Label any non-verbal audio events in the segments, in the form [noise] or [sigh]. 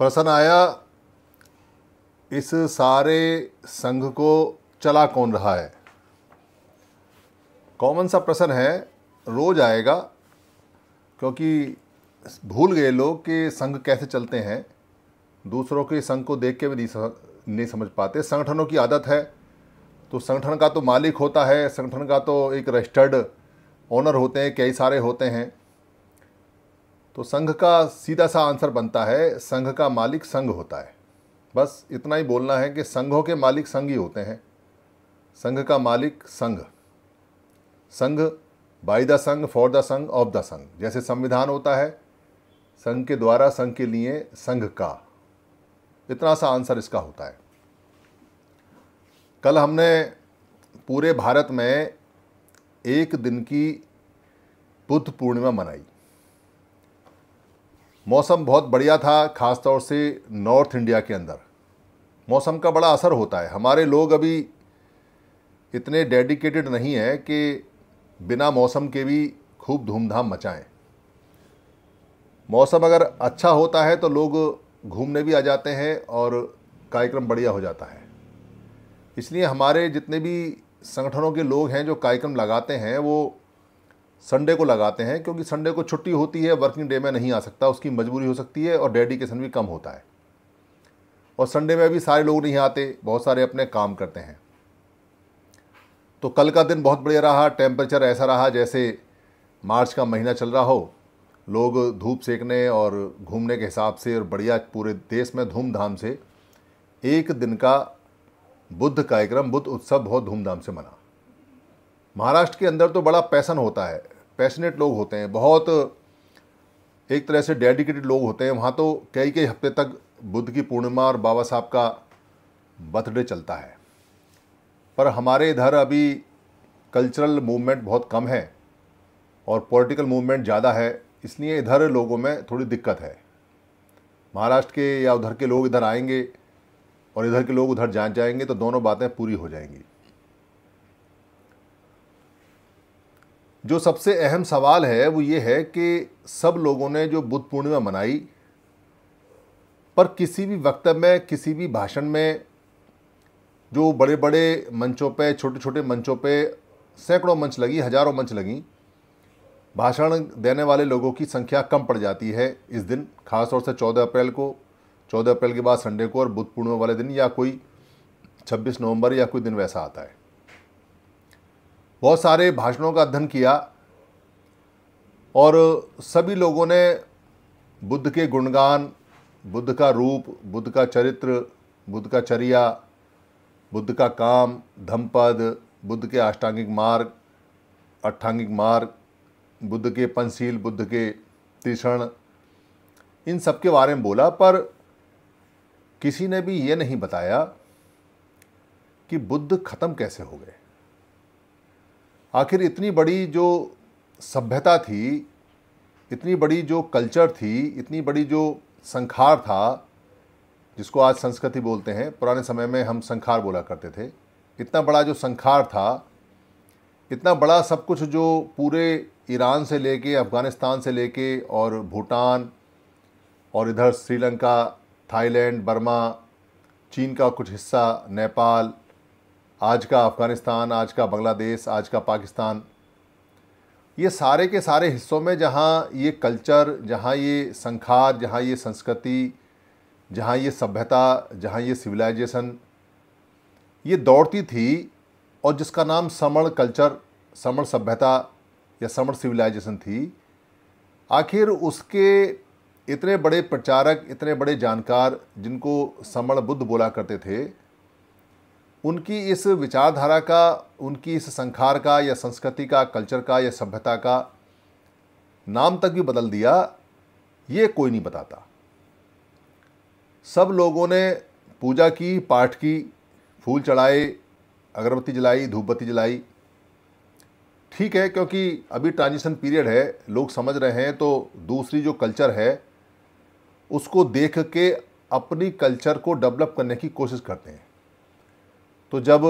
प्रश्न आया इस सारे संघ को चला कौन रहा है कॉमन सा प्रश्न है रोज़ आएगा क्योंकि भूल गए लोग कि संघ कैसे चलते हैं दूसरों के संघ को देख के भी नहीं नहीं समझ पाते संगठनों की आदत है तो संगठन का तो मालिक होता है संगठन का तो एक रजिस्टर्ड ओनर होते हैं कई सारे होते हैं तो संघ का सीधा सा आंसर बनता है संघ का मालिक संघ होता है बस इतना ही बोलना है कि संघों के मालिक संघ ही होते हैं संघ का मालिक संघ संघ बाई द संघ फॉर द संघ ऑफ द संघ जैसे संविधान होता है संघ के द्वारा संघ के लिए संघ का इतना सा आंसर इसका होता है कल हमने पूरे भारत में एक दिन की बुद्ध पूर्णिमा मनाई मौसम बहुत बढ़िया था ख़ास तौर से नॉर्थ इंडिया के अंदर मौसम का बड़ा असर होता है हमारे लोग अभी इतने डेडिकेटेड नहीं हैं कि बिना मौसम के भी खूब धूमधाम मचाएं मौसम अगर अच्छा होता है तो लोग घूमने भी आ जाते हैं और कार्यक्रम बढ़िया हो जाता है इसलिए हमारे जितने भी संगठनों के लोग हैं जो कार्यक्रम लगाते हैं वो संडे को लगाते हैं क्योंकि संडे को छुट्टी होती है वर्किंग डे में नहीं आ सकता उसकी मजबूरी हो सकती है और डेडिकेशन भी कम होता है और संडे में भी सारे लोग नहीं आते बहुत सारे अपने काम करते हैं तो कल का दिन बहुत बढ़िया रहा टेम्परेचर ऐसा रहा जैसे मार्च का महीना चल रहा हो लोग धूप सेकने और घूमने के हिसाब से और बढ़िया पूरे देश में धूमधाम से एक दिन का बुद्ध कार्यक्रम बुद्ध उत्सव बहुत धूमधाम से मना महाराष्ट्र के अंदर तो बड़ा पैसन होता है पैशनेट लोग होते हैं बहुत एक तरह से डेडिकेटेड लोग होते हैं वहाँ तो कई कई हफ्ते तक बुद्ध की पूर्णिमा और बाबा साहब का बर्थडे चलता है पर हमारे इधर अभी कल्चरल मूवमेंट बहुत कम है और पॉलिटिकल मूवमेंट ज़्यादा है इसलिए इधर लोगों में थोड़ी दिक्कत है महाराष्ट्र के या उधर के लोग इधर आएंगे और इधर के लोग उधर जान जाएंगे तो दोनों बातें पूरी हो जाएंगी जो सबसे अहम सवाल है वो ये है कि सब लोगों ने जो बुद्ध पूर्णिमा मनाई पर किसी भी वक्त में किसी भी भाषण में जो बड़े बड़े मंचों पे छोटे छोटे मंचों पे सैकड़ों मंच लगी हज़ारों मंच लगी भाषण देने वाले लोगों की संख्या कम पड़ जाती है इस दिन खासतौर से चौदह अप्रैल को चौदह अप्रैल के बाद संडे को और बुद्ध पूर्णिमा वाले दिन या कोई छब्बीस नवंबर या कोई दिन वैसा आता है बहुत सारे भाषणों का अध्ययन किया और सभी लोगों ने बुद्ध के गुणगान बुद्ध का रूप बुद्ध का चरित्र बुद्ध का चर्या बुद्ध का काम धमपद बुद्ध के अष्टांगिक मार्ग अट्ठांगिक मार्ग बुद्ध के पंचशील बुद्ध के तीषण इन सब के बारे में बोला पर किसी ने भी ये नहीं बताया कि बुद्ध ख़त्म कैसे हो गए आखिर इतनी बड़ी जो सभ्यता थी इतनी बड़ी जो कल्चर थी इतनी बड़ी जो संखार था जिसको आज संस्कृति बोलते हैं पुराने समय में हम संखार बोला करते थे इतना बड़ा जो संखार था इतना बड़ा सब कुछ जो पूरे ईरान से लेके अफ़गानिस्तान से लेके और भूटान और इधर श्रीलंका थाईलैंड बर्मा चीन का कुछ हिस्सा नेपाल आज का अफ़गानिस्तान आज का बांग्लादेश आज का पाकिस्तान ये सारे के सारे हिस्सों में जहाँ ये कल्चर जहाँ ये संखार जहाँ ये संस्कृति जहाँ ये सभ्यता जहाँ ये सिविलाइजेशन ये दौड़ती थी और जिसका नाम समण कल्चर समण सभ्यता या समण सिविलाइजेशन थी आखिर उसके इतने बड़े प्रचारक इतने बड़े जानकार जिनको समण बुद्ध बोला करते थे उनकी इस विचारधारा का उनकी इस संखार का या संस्कृति का कल्चर का या सभ्यता का नाम तक भी बदल दिया ये कोई नहीं बताता सब लोगों ने पूजा की पाठ की फूल चढ़ाए अगरबत्ती जलाई धूपबत्ती जलाई ठीक है क्योंकि अभी ट्रांजिशन पीरियड है लोग समझ रहे हैं तो दूसरी जो कल्चर है उसको देख के अपनी कल्चर को डेवलप करने की कोशिश करते हैं तो जब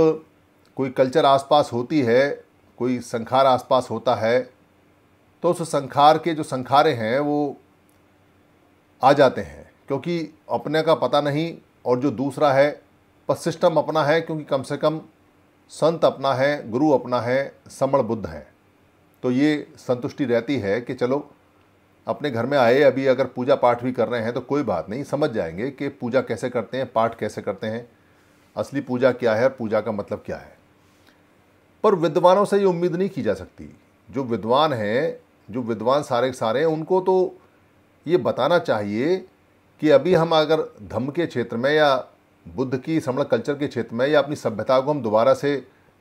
कोई कल्चर आसपास होती है कोई संखार आसपास होता है तो उस संखार के जो संखारे हैं वो आ जाते हैं क्योंकि अपने का पता नहीं और जो दूसरा है पर सिस्टम अपना है क्योंकि कम से कम संत अपना है गुरु अपना है समण बुद्ध है तो ये संतुष्टि रहती है कि चलो अपने घर में आए अभी अगर पूजा पाठ भी कर रहे हैं तो कोई बात नहीं समझ जाएंगे कि पूजा कैसे करते हैं पाठ कैसे करते हैं असली पूजा क्या है और पूजा का मतलब क्या है पर विद्वानों से ये उम्मीद नहीं की जा सकती जो विद्वान हैं जो विद्वान सारे सारे हैं उनको तो ये बताना चाहिए कि अभी हम अगर धम्म के क्षेत्र में या बुद्ध की समण कल्चर के क्षेत्र में या अपनी सभ्यता को हम दोबारा से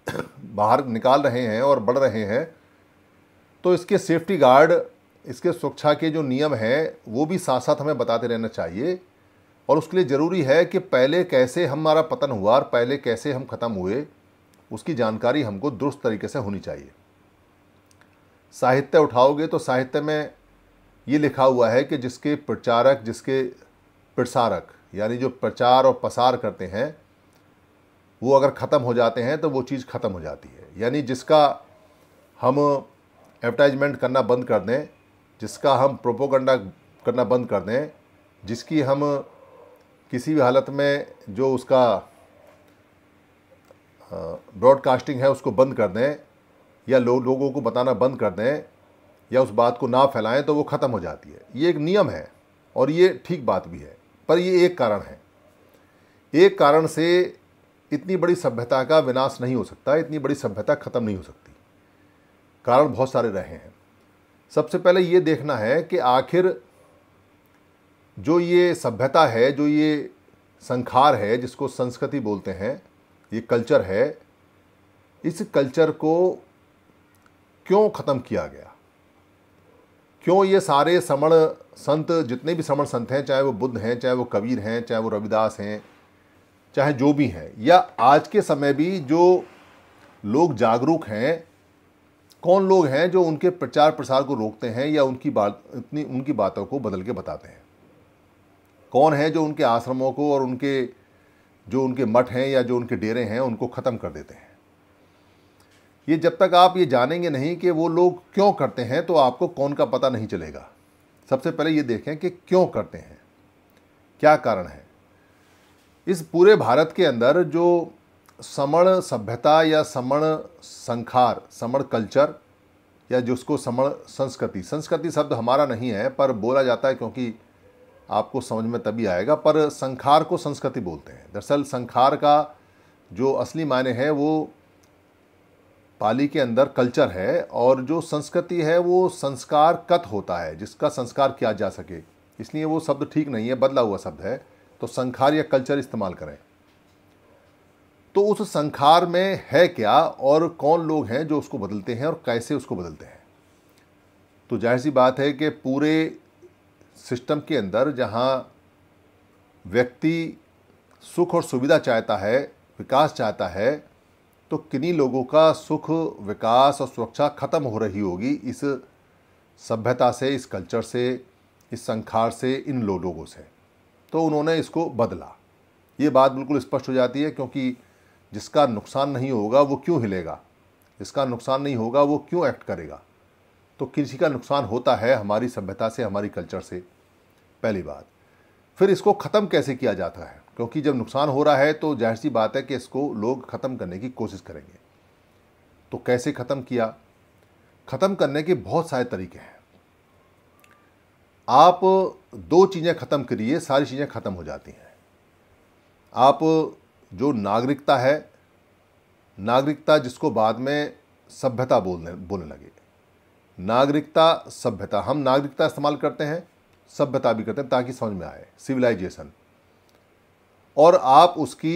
[clears throat] बाहर निकाल रहे हैं और बढ़ रहे हैं तो इसके सेफ्टी गार्ड इसके सुरक्षा के जो नियम हैं वो भी साथ साथ हमें बताते रहना चाहिए और उसके लिए ज़रूरी है कि पहले कैसे हमारा पतन हुआ और पहले कैसे हम ख़त्म हुए उसकी जानकारी हमको दुरुस्त तरीके से होनी चाहिए साहित्य उठाओगे तो साहित्य में ये लिखा हुआ है कि जिसके प्रचारक जिसके प्रसारक यानी जो प्रचार और प्रसार करते हैं वो अगर ख़त्म हो जाते हैं तो वो चीज़ ख़त्म हो जाती है यानी जिसका हम एडवर्टाइजमेंट करना बंद कर दें जिसका हम प्रोपोगंडा करना बंद कर दें जिसकी हम किसी भी हालत में जो उसका ब्रॉडकास्टिंग है उसको बंद कर दें या लो, लोगों को बताना बंद कर दें या उस बात को ना फैलाएं तो वो ख़त्म हो जाती है ये एक नियम है और ये ठीक बात भी है पर ये एक कारण है एक कारण से इतनी बड़ी सभ्यता का विनाश नहीं हो सकता इतनी बड़ी सभ्यता ख़त्म नहीं हो सकती कारण बहुत सारे रहे हैं सबसे पहले ये देखना है कि आखिर जो ये सभ्यता है जो ये संखार है जिसको संस्कृति बोलते हैं ये कल्चर है इस कल्चर को क्यों ख़त्म किया गया क्यों ये सारे समण संत जितने भी समण संत हैं चाहे वो बुद्ध हैं चाहे वो कबीर हैं चाहे वो रविदास हैं चाहे जो भी हैं या आज के समय भी जो लोग जागरूक हैं कौन लोग हैं जो उनके प्रचार प्रसार को रोकते हैं या उनकी बात इतनी उनकी बातों को बदल के बताते हैं कौन है जो उनके आश्रमों को और उनके जो उनके मठ हैं या जो उनके डेरे हैं उनको ख़त्म कर देते हैं ये जब तक आप ये जानेंगे नहीं कि वो लोग क्यों करते हैं तो आपको कौन का पता नहीं चलेगा सबसे पहले ये देखें कि क्यों करते हैं क्या कारण है इस पूरे भारत के अंदर जो समण सभ्यता या समण संखार समण कल्चर या जिसको समण संस्कृति संस्कृति शब्द हमारा नहीं है पर बोला जाता है क्योंकि आपको समझ में तभी आएगा पर संखार को संस्कृति बोलते हैं दरअसल संखार का जो असली मायने है वो पाली के अंदर कल्चर है और जो संस्कृति है वो संस्कार कत होता है जिसका संस्कार किया जा सके इसलिए वो शब्द ठीक नहीं है बदला हुआ शब्द है तो संखार या कल्चर इस्तेमाल करें तो उस संखार में है क्या और कौन लोग हैं जो उसको बदलते हैं और कैसे उसको बदलते हैं तो जाहिर सी बात है कि पूरे सिस्टम के अंदर जहाँ व्यक्ति सुख और सुविधा चाहता है विकास चाहता है तो किन्हीं लोगों का सुख विकास और सुरक्षा ख़त्म हो रही होगी इस सभ्यता से इस कल्चर से इस संखार से इन लो लोगों से तो उन्होंने इसको बदला ये बात बिल्कुल स्पष्ट हो जाती है क्योंकि जिसका नुकसान नहीं होगा वो क्यों हिलेगा जिसका नुकसान नहीं होगा वो क्यों एक्ट करेगा तो किसी का नुकसान होता है हमारी सभ्यता से हमारी कल्चर से पहली बात फिर इसको ख़त्म कैसे किया जाता है क्योंकि जब नुकसान हो रहा है तो जाहिर सी बात है कि इसको लोग ख़त्म करने की कोशिश करेंगे तो कैसे ख़त्म किया ख़त्म करने के बहुत सारे तरीके हैं आप दो चीज़ें ख़त्म करिए सारी चीज़ें ख़त्म हो जाती हैं आप जो नागरिकता है नागरिकता जिसको बाद में सभ्यता बोलने बोलने लगे नागरिकता सभ्यता हम नागरिकता इस्तेमाल करते हैं सभ्यता भी करते हैं ताकि समझ में आए सिविलाइजेशन और आप उसकी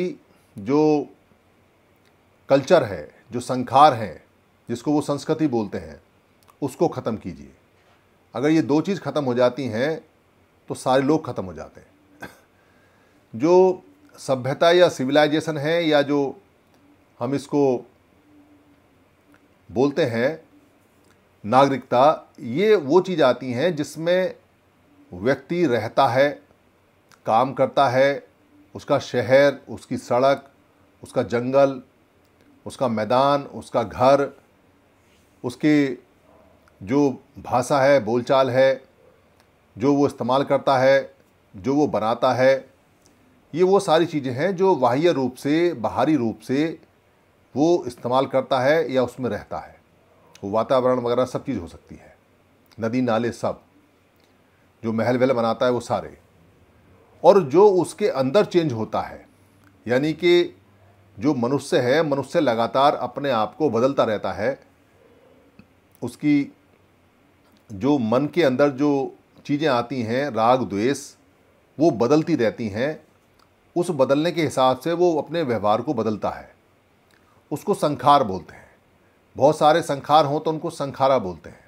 जो कल्चर है जो संखार हैं जिसको वो संस्कृति बोलते हैं उसको ख़त्म कीजिए अगर ये दो चीज़ ख़त्म हो जाती हैं तो सारे लोग ख़त्म हो जाते हैं जो सभ्यता या सिविलाइजेशन है या जो हम इसको बोलते हैं नागरिकता ये वो चीज़ आती हैं जिसमें व्यक्ति रहता है काम करता है उसका शहर उसकी सड़क उसका जंगल उसका मैदान उसका घर उसके जो भाषा है बोलचाल है जो वो इस्तेमाल करता है जो वो बनाता है ये वो सारी चीज़ें हैं जो बाह्य रूप से बाहरी रूप से वो इस्तेमाल करता है या उसमें रहता है वो वातावरण वगैरह सब चीज़ हो सकती है नदी नाले सब जो महल वहल बनाता है वो सारे और जो उसके अंदर चेंज होता है यानी कि जो मनुष्य है मनुष्य लगातार अपने आप को बदलता रहता है उसकी जो मन के अंदर जो चीज़ें आती हैं राग द्वेष वो बदलती रहती हैं उस बदलने के हिसाब से वो अपने व्यवहार को बदलता है उसको संखार बोलते हैं बहुत सारे संखार हों तो उनको संखारा बोलते हैं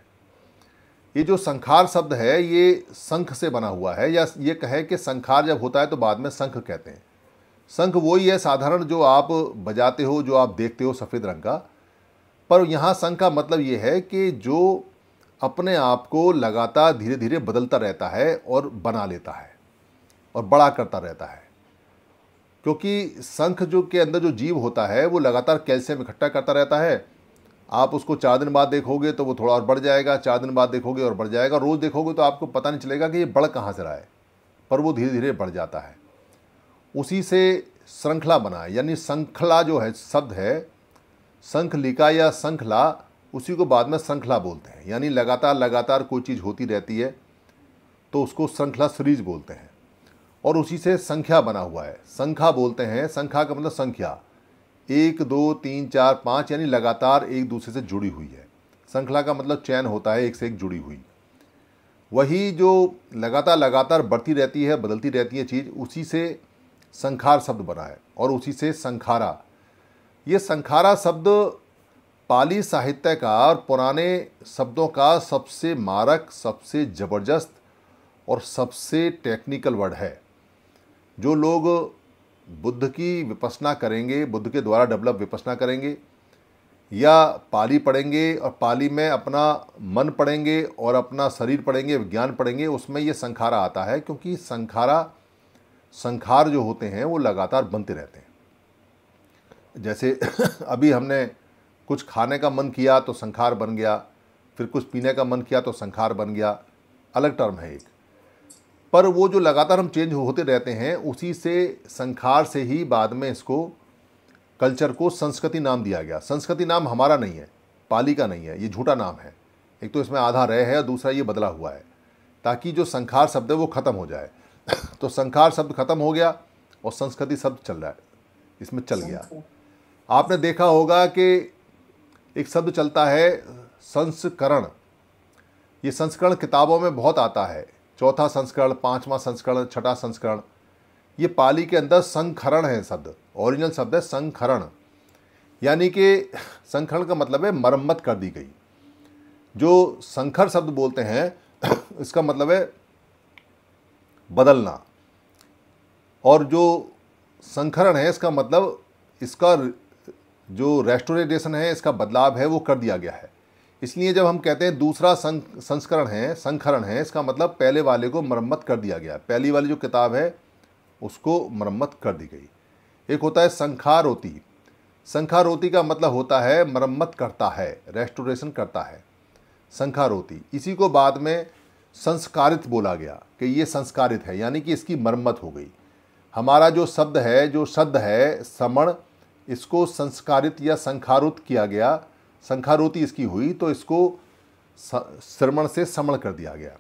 ये जो संखार शब्द है ये संख से बना हुआ है या ये कहे कि संखार जब होता है तो बाद में संख कहते हैं संख वही है साधारण जो आप बजाते हो जो आप देखते हो सफ़ेद रंग का पर यहाँ संख का मतलब ये है कि जो अपने आप को लगातार धीरे धीरे बदलता रहता है और बना लेता है और बड़ा करता रहता है क्योंकि संख जो के अंदर जो जीव होता है वो लगातार कैल्शियम इकट्ठा करता रहता है आप उसको चार दिन बाद देखोगे तो वो थोड़ा और बढ़ जाएगा चार दिन बाद देखोगे और बढ़ जाएगा रोज़ देखोगे तो आपको पता नहीं चलेगा कि ये बढ़ कहाँ से रहा है पर वो धीरे धीरे बढ़ जाता है उसी से श्रृंखला बना यानी श्रृंखला जो है शब्द है संखलिका या श्रृंखला उसी को बाद में श्रृंखला बोलते हैं यानी लगातार लगातार कोई चीज़ होती रहती है तो उसको श्रृंखला सीरीज बोलते हैं और उसी से संख्या बना हुआ है संख्या बोलते हैं संख्या का मतलब संख्या एक दो तीन चार पाँच यानी लगातार एक दूसरे से जुड़ी हुई है श्रृंखला का मतलब चैन होता है एक से एक जुड़ी हुई वही जो लगातार लगातार बढ़ती रहती है बदलती रहती है चीज़ उसी से संखार शब्द बना है और उसी से संखारा ये संखारा शब्द पाली साहित्य का और पुराने शब्दों का सबसे मारक सबसे ज़बरदस्त और सबसे टेक्निकल वर्ड है जो लोग बुद्ध की विपसना करेंगे बुद्ध के द्वारा डेवलप विपसना करेंगे या पाली पढ़ेंगे और पाली में अपना मन पढ़ेंगे और अपना शरीर पढ़ेंगे विज्ञान पढ़ेंगे उसमें ये संखारा आता है क्योंकि संखारा संखार जो होते हैं वो लगातार बनते रहते हैं जैसे [coughs] अभी हमने कुछ खाने का मन किया तो संखार बन गया फिर कुछ पीने का मन किया तो संखार बन गया अलग टर्म है एक पर वो जो लगातार हम चेंज होते रहते हैं उसी से संखार से ही बाद में इसको कल्चर को संस्कृति नाम दिया गया संस्कृति नाम हमारा नहीं है पाली का नहीं है ये झूठा नाम है एक तो इसमें आधा रह है और दूसरा ये बदला हुआ है ताकि जो संखार शब्द है वो ख़त्म हो जाए [coughs] तो संखार शब्द ख़त्म हो गया और संस्कृति शब्द चल रहा है इसमें चल गया आपने देखा होगा कि एक शब्द चलता है संस्करण ये संस्करण किताबों में बहुत आता है चौथा संस्करण पांचवा संस्करण छठा संस्करण ये पाली के अंदर संखरण है शब्द ओरिजिनल शब्द है संखरण यानी कि संखरण का मतलब है मरम्मत कर दी गई जो संखर शब्द बोलते हैं इसका मतलब है बदलना और जो संखरण है इसका मतलब इसका जो रेस्टोरेशन है इसका बदलाव है वो कर दिया गया है इसलिए जब हम कहते हैं दूसरा संस्करण है संखरण है इसका मतलब पहले वाले को मरम्मत कर दिया गया पहली वाली जो किताब है उसको मरम्मत कर दी गई एक होता है संखारोती संखारोती का मतलब होता है मरम्मत करता है रेस्टोरेशन करता है संखारोती इसी को बाद में संस्कारित बोला गया कि ये संस्कारित है यानी कि इसकी मरम्मत हो गई हमारा जो शब्द है जो शब्द है समण इसको संस्कारित या संखारुत किया गया संखारोती इसकी हुई तो इसको श्रमण से समण कर दिया गया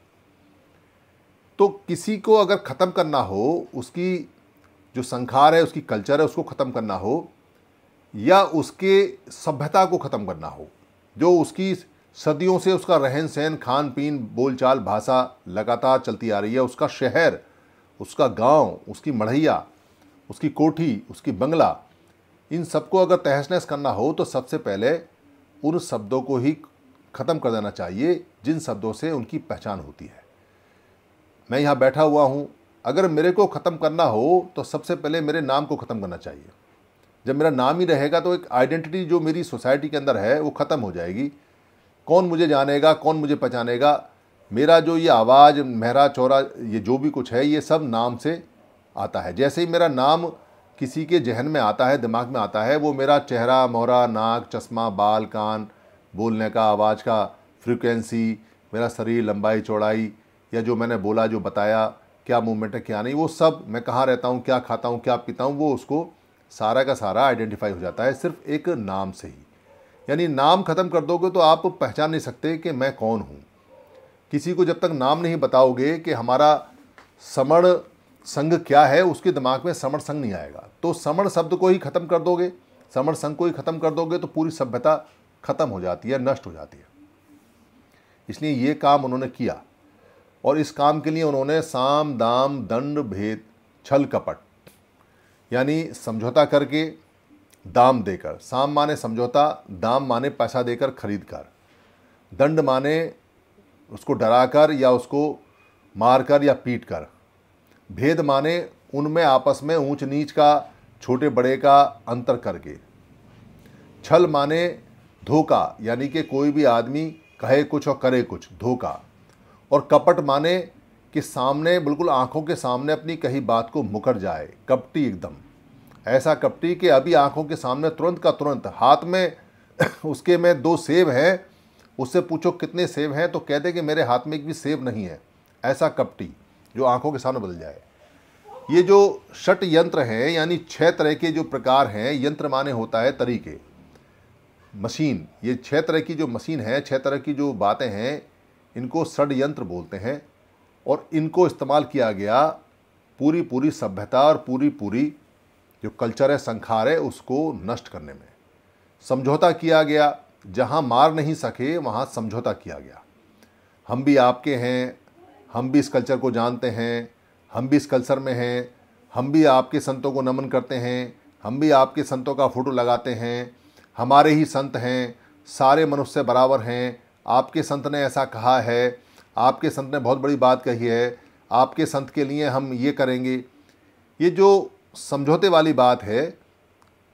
तो किसी को अगर ख़त्म करना हो उसकी जो संखार है उसकी कल्चर है उसको ख़त्म करना हो या उसके सभ्यता को ख़त्म करना हो जो उसकी सदियों से उसका रहन सहन खान पीन बोलचाल भाषा लगातार चलती आ रही है उसका शहर उसका गांव, उसकी मढ़ैया उसकी कोठी उसकी बंगला इन सबको अगर तहस नहस करना हो तो सबसे पहले उन शब्दों को ही ख़त्म कर देना चाहिए जिन शब्दों से उनकी पहचान होती है मैं यहाँ बैठा हुआ हूँ अगर मेरे को ख़त्म करना हो तो सबसे पहले मेरे नाम को ख़त्म करना चाहिए जब मेरा नाम ही रहेगा तो एक आइडेंटिटी जो मेरी सोसाइटी के अंदर है वो ख़त्म हो जाएगी कौन मुझे जानेगा कौन मुझे पहचानेगा मेरा जो ये आवाज़ मेहरा चौरा ये जो भी कुछ है ये सब नाम से आता है जैसे ही मेरा नाम किसी के जहन में आता है दिमाग में आता है वो मेरा चेहरा मोहरा नाक चश्मा बाल कान बोलने का आवाज़ का फ्रिक्वेंसी मेरा शरीर लंबाई चौड़ाई या जो मैंने बोला जो बताया क्या मूवमेंट है क्या नहीं वो सब मैं कहाँ रहता हूँ क्या खाता हूँ क्या पीता हूँ वो उसको सारा का सारा आइडेंटिफाई हो जाता है सिर्फ एक नाम से ही यानी नाम ख़त्म कर दोगे तो आप पहचान नहीं सकते कि मैं कौन हूँ किसी को जब तक नाम नहीं बताओगे कि हमारा समण संघ क्या है उसके दिमाग में समण संघ नहीं आएगा तो समण शब्द को ही ख़त्म कर दोगे समण संघ को ही ख़त्म कर दोगे तो पूरी सभ्यता ख़त्म हो जाती है नष्ट हो जाती है इसलिए ये काम उन्होंने किया और इस काम के लिए उन्होंने साम दाम दंड भेद छल कपट यानी समझौता करके दाम देकर साम माने समझौता दाम माने पैसा देकर खरीद कर दंड माने उसको डराकर या उसको मारकर या पीट कर भेद माने उनमें आपस में ऊंच नीच का छोटे बड़े का अंतर करके छल माने धोखा यानी कि कोई भी आदमी कहे कुछ और करे कुछ धोखा और कपट माने कि सामने बिल्कुल आंखों के सामने अपनी कही बात को मुकर जाए कपटी एकदम ऐसा कपटी कि अभी आंखों के सामने तुरंत का तुरंत हाथ में [clears throat] उसके में दो सेब हैं उससे पूछो कितने सेब हैं तो कहते कि मेरे हाथ में एक भी सेब नहीं है ऐसा कपटी जो आंखों के सामने बदल जाए ये जो षट यंत्र हैं यानी छह तरह के जो प्रकार हैं यंत्र माने होता है तरीके मशीन ये छह तरह की जो मशीन है छह तरह की जो बातें हैं इनको षड यंत्र बोलते हैं और इनको इस्तेमाल किया गया पूरी पूरी सभ्यता और पूरी पूरी जो कल्चर है संखार है उसको नष्ट करने में समझौता किया गया जहाँ मार नहीं सके वहाँ समझौता किया गया हम भी आपके हैं हम भी इस कल्चर को जानते हैं हम भी इस कल्चर में हैं हम भी आपके संतों को नमन करते हैं हम भी आपके संतों का फ़ोटो लगाते हैं हमारे ही संत हैं सारे मनुष्य बराबर हैं आपके संत ने ऐसा कहा है आपके संत ने बहुत बड़ी बात कही है आपके संत के लिए हम ये करेंगे ये जो समझौते वाली बात है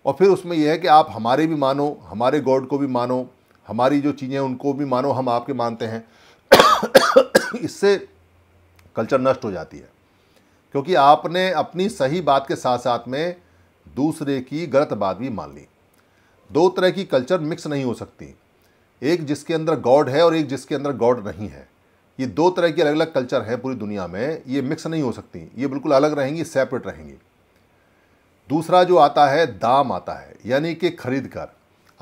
और फिर उसमें यह है कि आप हमारे भी मानो हमारे गॉड को भी मानो हमारी जो चीज़ें उनको भी मानो हम आपके मानते हैं [coughs] इससे कल्चर नष्ट हो जाती है क्योंकि आपने अपनी सही बात के साथ साथ में दूसरे की गलत बात भी मान ली दो तरह की कल्चर मिक्स नहीं हो सकती एक जिसके अंदर गॉड है और एक जिसके अंदर गॉड नहीं है ये दो तरह की अलग अलग कल्चर हैं पूरी दुनिया में ये मिक्स नहीं हो सकती ये बिल्कुल अलग रहेंगी सेपरेट रहेंगी दूसरा जो आता है दाम आता है यानी कि खरीद कर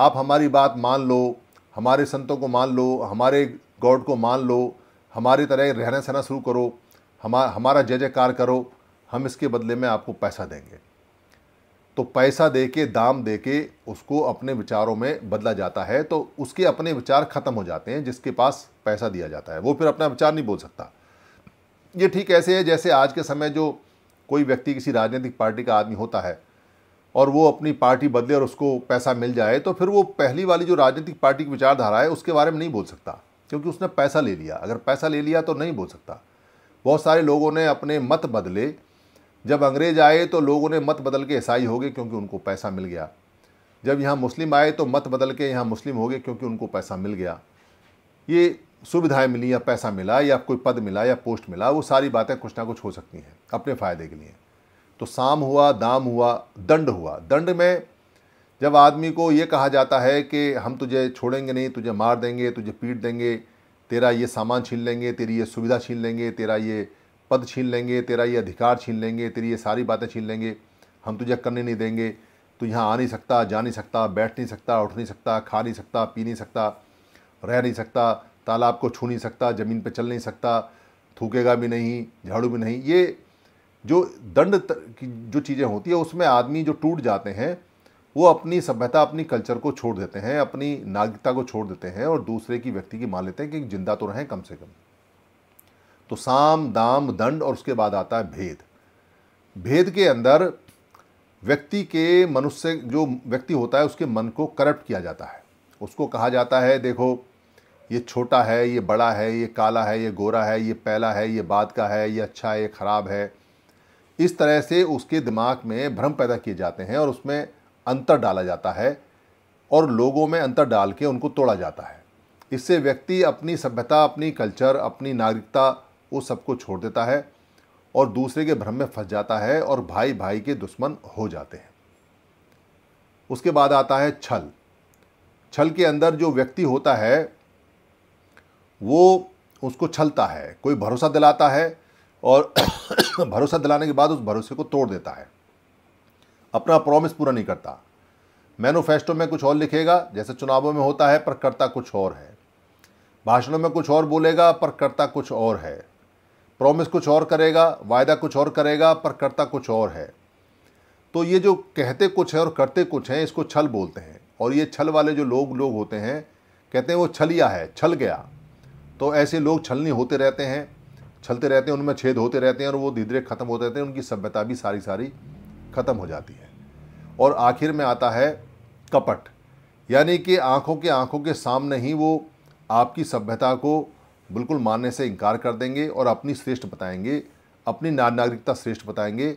आप हमारी बात मान लो हमारे संतों को मान लो हमारे गॉड को मान लो हमारी तरह रहना सहना शुरू करो हमा हमारा जय जयकार करो हम इसके बदले में आपको पैसा देंगे तो पैसा दे के दाम दे के उसको अपने विचारों में बदला जाता है तो उसके अपने विचार ख़त्म हो जाते हैं जिसके पास पैसा दिया जाता है वो फिर अपना विचार नहीं बोल सकता ये ठीक ऐसे है जैसे आज के समय जो कोई व्यक्ति किसी राजनीतिक पार्टी का आदमी होता है और वो अपनी पार्टी बदले और उसको पैसा मिल जाए तो फिर वो पहली वाली जो राजनीतिक पार्टी की विचारधारा है उसके बारे में नहीं बोल सकता क्योंकि उसने पैसा ले लिया अगर पैसा ले लिया तो नहीं बोल सकता बहुत सारे लोगों ने अपने मत बदले जब अंग्रेज आए तो लोगों ने मत बदल के ईसाई हो गए क्योंकि उनको पैसा मिल गया जब यहाँ मुस्लिम आए तो मत बदल के यहाँ मुस्लिम हो गए क्योंकि उनको पैसा मिल गया ये सुविधाएं मिली या पैसा मिला या कोई पद मिला या पोस्ट मिला वो सारी बातें कुछ ना कुछ हो सकती हैं अपने फ़ायदे के लिए तो साम हुआ दाम हुआ दंड हुआ दंड में जब आदमी को ये कहा जाता है कि हम तुझे छोड़ेंगे नहीं तुझे मार देंगे तुझे पीट देंगे तेरा ये सामान छीन लेंगे तेरी ये सुविधा छीन लेंगे तेरा ये पद छीन लेंगे तेरा ये अधिकार छीन लेंगे तेरी ये सारी बातें छीन लेंगे हम तुझे करने नहीं देंगे तो यहाँ आ नहीं सकता जा नहीं सकता बैठ नहीं सकता उठ नहीं सकता खा नहीं सकता पी नहीं सकता रह नहीं सकता तालाब को छू नहीं सकता ज़मीन पर चल नहीं सकता थूकेगा भी नहीं झाड़ू भी नहीं ये जो दंड की जो चीज़ें होती है उसमें आदमी जो टूट जाते हैं वो अपनी सभ्यता अपनी कल्चर को छोड़ देते हैं अपनी नागरिकता को छोड़ देते हैं और दूसरे की व्यक्ति की मान लेते हैं कि जिंदा तो रहें कम से कम तो साम दाम दंड और उसके बाद आता है भेद भेद के अंदर व्यक्ति के मनुष्य जो व्यक्ति होता है उसके मन को करप्ट किया जाता है उसको कहा जाता है देखो ये छोटा है ये बड़ा है ये काला है ये गोरा है ये पहला है ये बाद का है ये अच्छा है ये ख़राब है इस तरह से उसके दिमाग में भ्रम पैदा किए जाते हैं और उसमें अंतर डाला जाता है और लोगों में अंतर डाल के उनको तोड़ा जाता है इससे व्यक्ति अपनी सभ्यता अपनी कल्चर अपनी नागरिकता वो सबको छोड़ देता है और दूसरे के भ्रम में फंस जाता है और भाई भाई के दुश्मन हो जाते हैं उसके बाद आता है छल छल के अंदर जो व्यक्ति होता है वो उसको छलता है कोई भरोसा दिलाता है और [coughs] भरोसा दिलाने के बाद उस भरोसे को तोड़ देता है अपना प्रॉमिस पूरा नहीं करता मैनोफेस्टो में कुछ और लिखेगा जैसे चुनावों में होता है पर करता कुछ और है भाषणों में कुछ और बोलेगा पर करता कुछ और है प्रॉमिस कुछ और करेगा वायदा कुछ और करेगा पर करता कुछ और है तो ये जो कहते कुछ है और करते कुछ हैं इसको छल बोलते हैं और ये छल वाले जो लोग लोग होते हैं कहते हैं वो छलिया है छल गया तो ऐसे लोग छलनी होते रहते हैं छलते रहते हैं उनमें छेद होते रहते हैं और वो धीरे धीरे ख़त्म होते रहते हैं उनकी सभ्यता भी सारी सारी ख़त्म हो जाती है और आखिर में आता है कपट यानी कि आँखों के आँखों के सामने ही वो आपकी सभ्यता को बिल्कुल मानने से इनकार कर देंगे और अपनी श्रेष्ठ बताएंगे अपनी नागरिकता श्रेष्ठ बताएंगे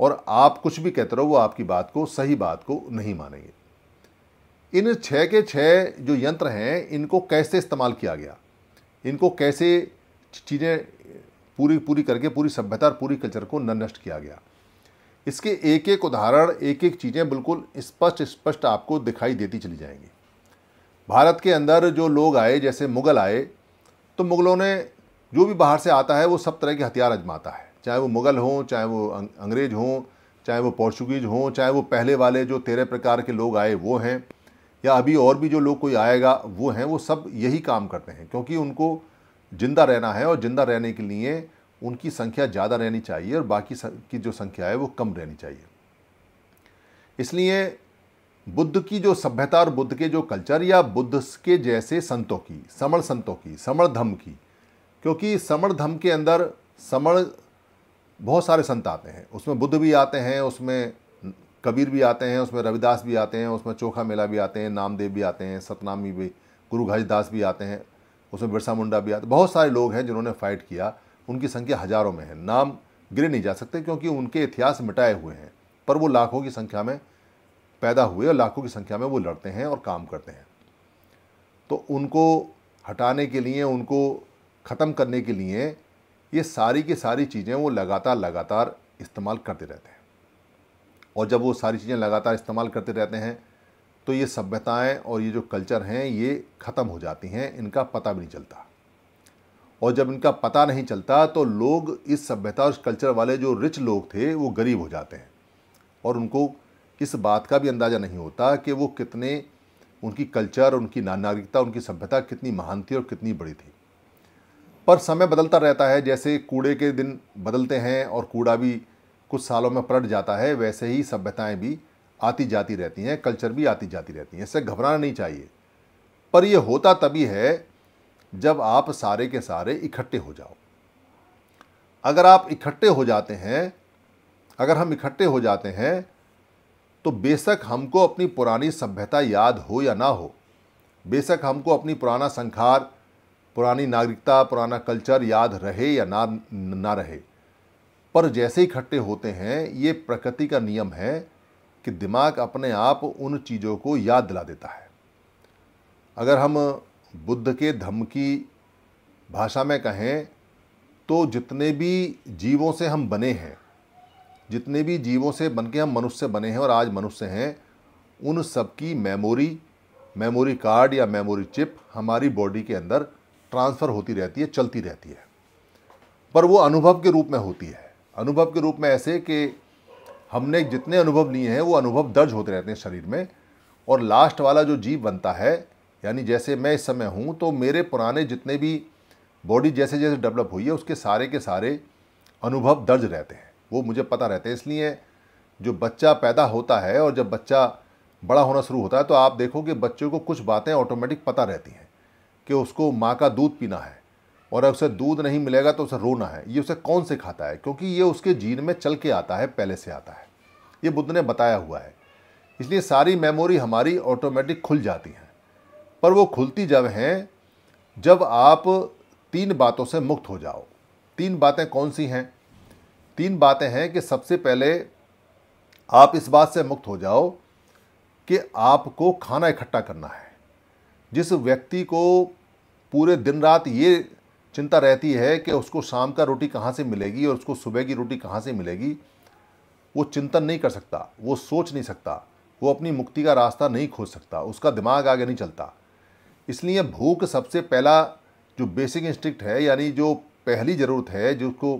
और आप कुछ भी कहते रहो वो आपकी बात को सही बात को नहीं मानेंगे इन छः के छः जो यंत्र हैं इनको कैसे इस्तेमाल किया गया इनको कैसे चीज़ें पूरी पूरी करके पूरी सभ्यता और पूरी कल्चर को नष्ट किया गया इसके एक एक उदाहरण एक एक चीज़ें बिल्कुल स्पष्ट स्पष्ट आपको दिखाई देती चली जाएंगी भारत के अंदर जो लोग आए जैसे मुग़ल आए तो मुग़लों ने जो भी बाहर से आता है वो सब तरह के हथियार आजमाता है चाहे वो मुग़ल हों चाहे वो अं-, अंग्रेज़ हों चाहे वो पोर्चुगीज़ हों चाहे वो पहले वाले जो तेरह प्रकार के लोग आए वो हैं या अभी और भी जो लोग कोई आएगा वो हैं वो सब यही काम करते हैं क्योंकि उनको ज़िंदा रहना है और ज़िंदा रहने के लिए उनकी संख्या ज़्यादा रहनी चाहिए और बाकी की जो संख्या है वो कम रहनी चाहिए इसलिए बुद्ध की जो सभ्यता और बुद्ध के जो कल्चर या बुद्ध के जैसे संतों की समण संतों की समण धम की क्योंकि समण धम के अंदर समण बहुत सारे संत आते हैं उसमें बुद्ध भी आते हैं उसमें कबीर भी आते हैं उसमें रविदास भी आते हैं उसमें चोखा मेला भी आते हैं नामदेव भी आते हैं सतनामी भी गुरु घासीदास भी आते हैं उसमें बिरसा मुंडा भी आते हैं बहुत सारे लोग हैं जिन्होंने फ़ाइट किया उनकी संख्या हजारों में है नाम गिरे नहीं जा सकते क्योंकि उनके इतिहास मिटाए हुए हैं पर वो लाखों की संख्या में पैदा हुए और लाखों की संख्या में वो लड़ते हैं और काम करते हैं तो उनको हटाने के लिए उनको ख़त्म करने के लिए ये सारी की सारी चीज़ें वो लगातार लगातार इस्तेमाल करते रहते हैं और जब वो सारी चीज़ें लगातार इस्तेमाल करते रहते हैं तो ये सभ्यताएं और ये जो कल्चर हैं ये ख़त्म हो जाती हैं इनका पता भी नहीं चलता और जब इनका पता नहीं चलता तो लोग इस सभ्यता और कल्चर वाले जो रिच लोग थे वो गरीब हो जाते हैं और उनको इस बात का भी अंदाज़ा नहीं होता कि वो कितने उनकी कल्चर उनकी नागरिकता उनकी सभ्यता कितनी महान थी और कितनी बड़ी थी पर समय बदलता रहता है जैसे कूड़े के दिन बदलते हैं और कूड़ा भी कुछ सालों में पलट जाता है वैसे ही सभ्यताएँ भी आती जाती रहती हैं कल्चर भी आती जाती रहती हैं इससे घबराना नहीं चाहिए पर यह होता तभी है जब आप सारे के सारे इकट्ठे हो जाओ अगर आप इकट्ठे हो जाते हैं अगर हम इकट्ठे हो जाते हैं तो बेशक हमको अपनी पुरानी सभ्यता याद हो या ना हो बेशक हमको अपनी पुराना संखार पुरानी नागरिकता पुराना कल्चर याद रहे या ना ना रहे पर जैसे इकट्ठे होते हैं ये प्रकृति का नियम है कि दिमाग अपने आप उन चीज़ों को याद दिला देता है अगर हम बुद्ध के धम्म की भाषा में कहें तो जितने भी जीवों से हम बने हैं जितने भी जीवों से बन के हम मनुष्य बने हैं और आज मनुष्य हैं उन सबकी मेमोरी मेमोरी कार्ड या मेमोरी चिप हमारी बॉडी के अंदर ट्रांसफ़र होती रहती है चलती रहती है पर वो अनुभव के रूप में होती है अनुभव के रूप में ऐसे कि हमने जितने अनुभव लिए हैं वो अनुभव दर्ज होते रहते हैं शरीर में और लास्ट वाला जो जीव बनता है यानी जैसे मैं इस समय हूँ तो मेरे पुराने जितने भी बॉडी जैसे जैसे डेवलप हुई है उसके सारे के सारे अनुभव दर्ज रहते हैं वो मुझे पता रहते हैं इसलिए जो बच्चा पैदा होता है और जब बच्चा बड़ा होना शुरू होता है तो आप देखो कि बच्चों को कुछ बातें ऑटोमेटिक पता रहती हैं कि उसको माँ का दूध पीना है और अगर उसे दूध नहीं मिलेगा तो उसे रोना है ये उसे कौन से खाता है क्योंकि ये उसके जीन में चल के आता है पहले से आता है ये बुद्ध ने बताया हुआ है इसलिए सारी मेमोरी हमारी ऑटोमेटिक खुल जाती है पर वो खुलती जब हैं जब आप तीन बातों से मुक्त हो जाओ तीन बातें कौन सी हैं तीन बातें हैं कि सबसे पहले आप इस बात से मुक्त हो जाओ कि आपको खाना इकट्ठा करना है जिस व्यक्ति को पूरे दिन रात ये चिंता रहती है कि उसको शाम का रोटी कहाँ से मिलेगी और उसको सुबह की रोटी कहाँ से मिलेगी वो चिंतन नहीं कर सकता वो सोच नहीं सकता वो अपनी मुक्ति का रास्ता नहीं खोज सकता उसका दिमाग आगे नहीं चलता इसलिए भूख सबसे पहला जो बेसिक इंस्टिक्ट है यानी जो पहली ज़रूरत है जिसको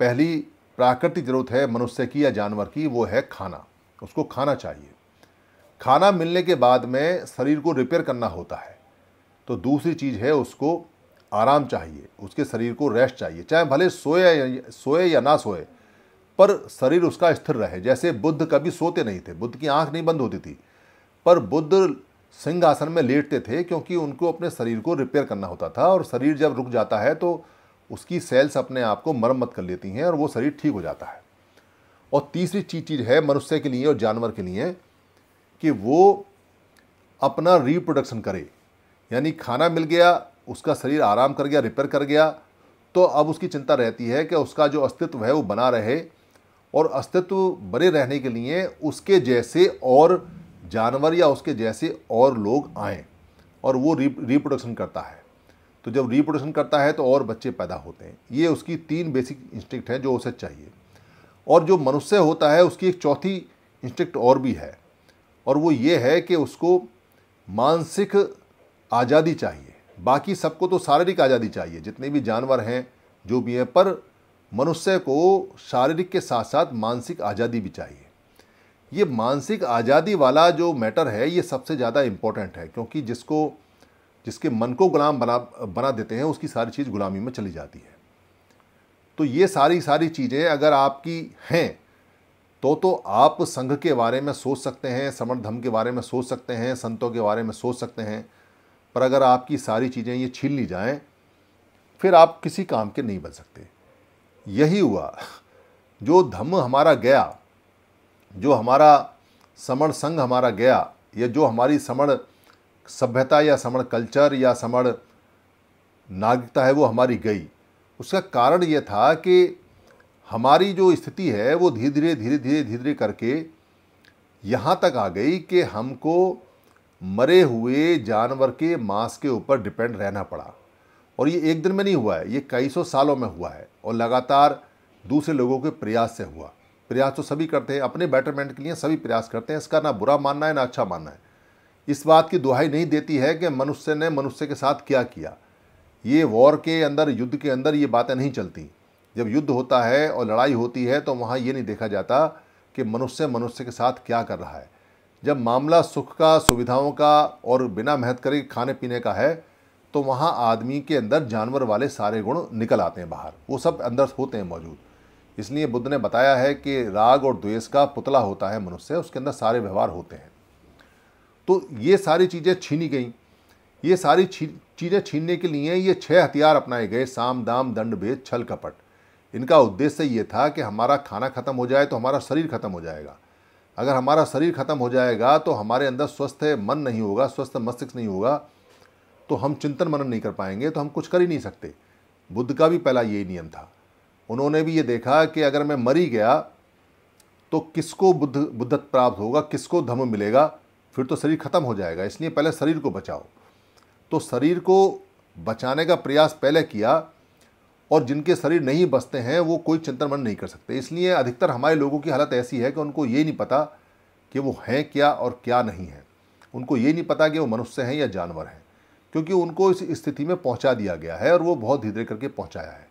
पहली प्राकृतिक ज़रूरत है मनुष्य की या जानवर की वो है खाना उसको खाना चाहिए खाना मिलने के बाद में शरीर को रिपेयर करना होता है तो दूसरी चीज़ है उसको आराम चाहिए उसके शरीर को रेस्ट चाहिए चाहे भले सोए सोए या ना सोए पर शरीर उसका स्थिर रहे जैसे बुद्ध कभी सोते नहीं थे बुद्ध की आंख नहीं बंद होती थी पर बुद्ध सिंहासन में लेटते थे क्योंकि उनको अपने शरीर को रिपेयर करना होता था और शरीर जब रुक जाता है तो उसकी सेल्स अपने आप को मरम्मत कर लेती हैं और वो शरीर ठीक हो जाता है और तीसरी चीज चीज़ है मनुष्य के लिए और जानवर के लिए कि वो अपना रिप्रोडक्शन करे यानी खाना मिल गया उसका शरीर आराम कर गया रिपेयर कर गया तो अब उसकी चिंता रहती है कि उसका जो अस्तित्व है वो बना रहे और अस्तित्व बने रहने के लिए उसके जैसे और जानवर या उसके जैसे और लोग आएँ और वो रिप्रोडक्शन करता है तो जब रिप्रोडक्शन करता है तो और बच्चे पैदा होते हैं ये उसकी तीन बेसिक इंस्टिक्ट हैं जो उसे चाहिए और जो मनुष्य होता है उसकी एक चौथी इंस्टिक्ट और भी है और वो ये है कि उसको मानसिक आज़ादी चाहिए बाकी सबको तो शारीरिक आज़ादी चाहिए जितने भी जानवर हैं जो भी हैं पर मनुष्य को शारीरिक के साथ साथ मानसिक आज़ादी भी चाहिए ये मानसिक आज़ादी वाला जो मैटर है ये सबसे ज़्यादा इम्पोर्टेंट है क्योंकि जिसको जिसके मन को गुलाम बना बना देते हैं उसकी सारी चीज़ गुलामी में चली जाती है तो ये सारी सारी चीज़ें अगर आपकी हैं तो तो आप संघ के बारे में सोच सकते हैं समर्थ धम के बारे में सोच सकते हैं संतों के बारे में सोच सकते हैं पर अगर आपकी सारी चीज़ें ये छीन ली जाएं फिर आप किसी काम के नहीं बन सकते यही हुआ जो धम्म हमारा गया जो हमारा समण संघ हमारा गया या जो हमारी समण सभ्यता या समण कल्चर या समण नागरिकता है वो हमारी गई उसका कारण ये था कि हमारी जो स्थिति है वो धीरे धीरे धीरे धीरे धीरे धीरे करके यहाँ तक आ गई कि हमको मरे हुए जानवर के मांस के ऊपर डिपेंड रहना पड़ा और ये एक दिन में नहीं हुआ है ये कई सौ सालों में हुआ है और लगातार दूसरे लोगों के प्रयास से हुआ प्रयास तो सभी करते हैं अपने बेटरमेंट के लिए सभी प्रयास करते हैं इसका ना बुरा मानना है ना अच्छा मानना है इस बात की दुहाई नहीं देती है कि मनुष्य ने मनुष्य के साथ क्या किया ये वॉर के अंदर युद्ध के अंदर ये बातें नहीं चलती जब युद्ध होता है और लड़ाई होती है तो वहाँ ये नहीं देखा जाता कि मनुष्य मनुष्य के साथ क्या कर रहा है जब मामला सुख का सुविधाओं का और बिना मेहनत करे खाने पीने का है तो वहाँ आदमी के अंदर जानवर वाले सारे गुण निकल आते हैं बाहर वो सब अंदर होते हैं मौजूद इसलिए बुद्ध ने बताया है कि राग और द्वेष का पुतला होता है मनुष्य उसके अंदर सारे व्यवहार होते हैं तो ये सारी चीज़ें छीनी गई ये सारी चीज़ें छीनने के लिए ये छह हथियार अपनाए गए साम दाम दंड भेद छल कपट इनका उद्देश्य ये था कि हमारा खाना ख़त्म हो जाए तो हमारा शरीर ख़त्म हो जाएगा अगर हमारा शरीर ख़त्म हो जाएगा तो हमारे अंदर स्वस्थ मन नहीं होगा स्वस्थ मस्तिष्क नहीं होगा तो हम चिंतन मनन नहीं कर पाएंगे तो हम कुछ कर ही नहीं सकते बुद्ध का भी पहला यही नियम था उन्होंने भी ये देखा कि अगर मैं मरी गया तो किसको बुद्ध बुद्धत प्राप्त होगा किसको धम मिलेगा फिर तो शरीर ख़त्म हो जाएगा इसलिए पहले शरीर को बचाओ तो शरीर को बचाने का प्रयास पहले किया और जिनके शरीर नहीं बचते हैं वो कोई चिंतन मन नहीं कर सकते इसलिए अधिकतर हमारे लोगों की हालत ऐसी है कि उनको ये नहीं पता कि वो हैं क्या और क्या नहीं है उनको ये नहीं पता कि वो मनुष्य हैं या जानवर हैं क्योंकि उनको इस स्थिति में पहुंचा दिया गया है और वो बहुत धीरे करके पहुंचाया है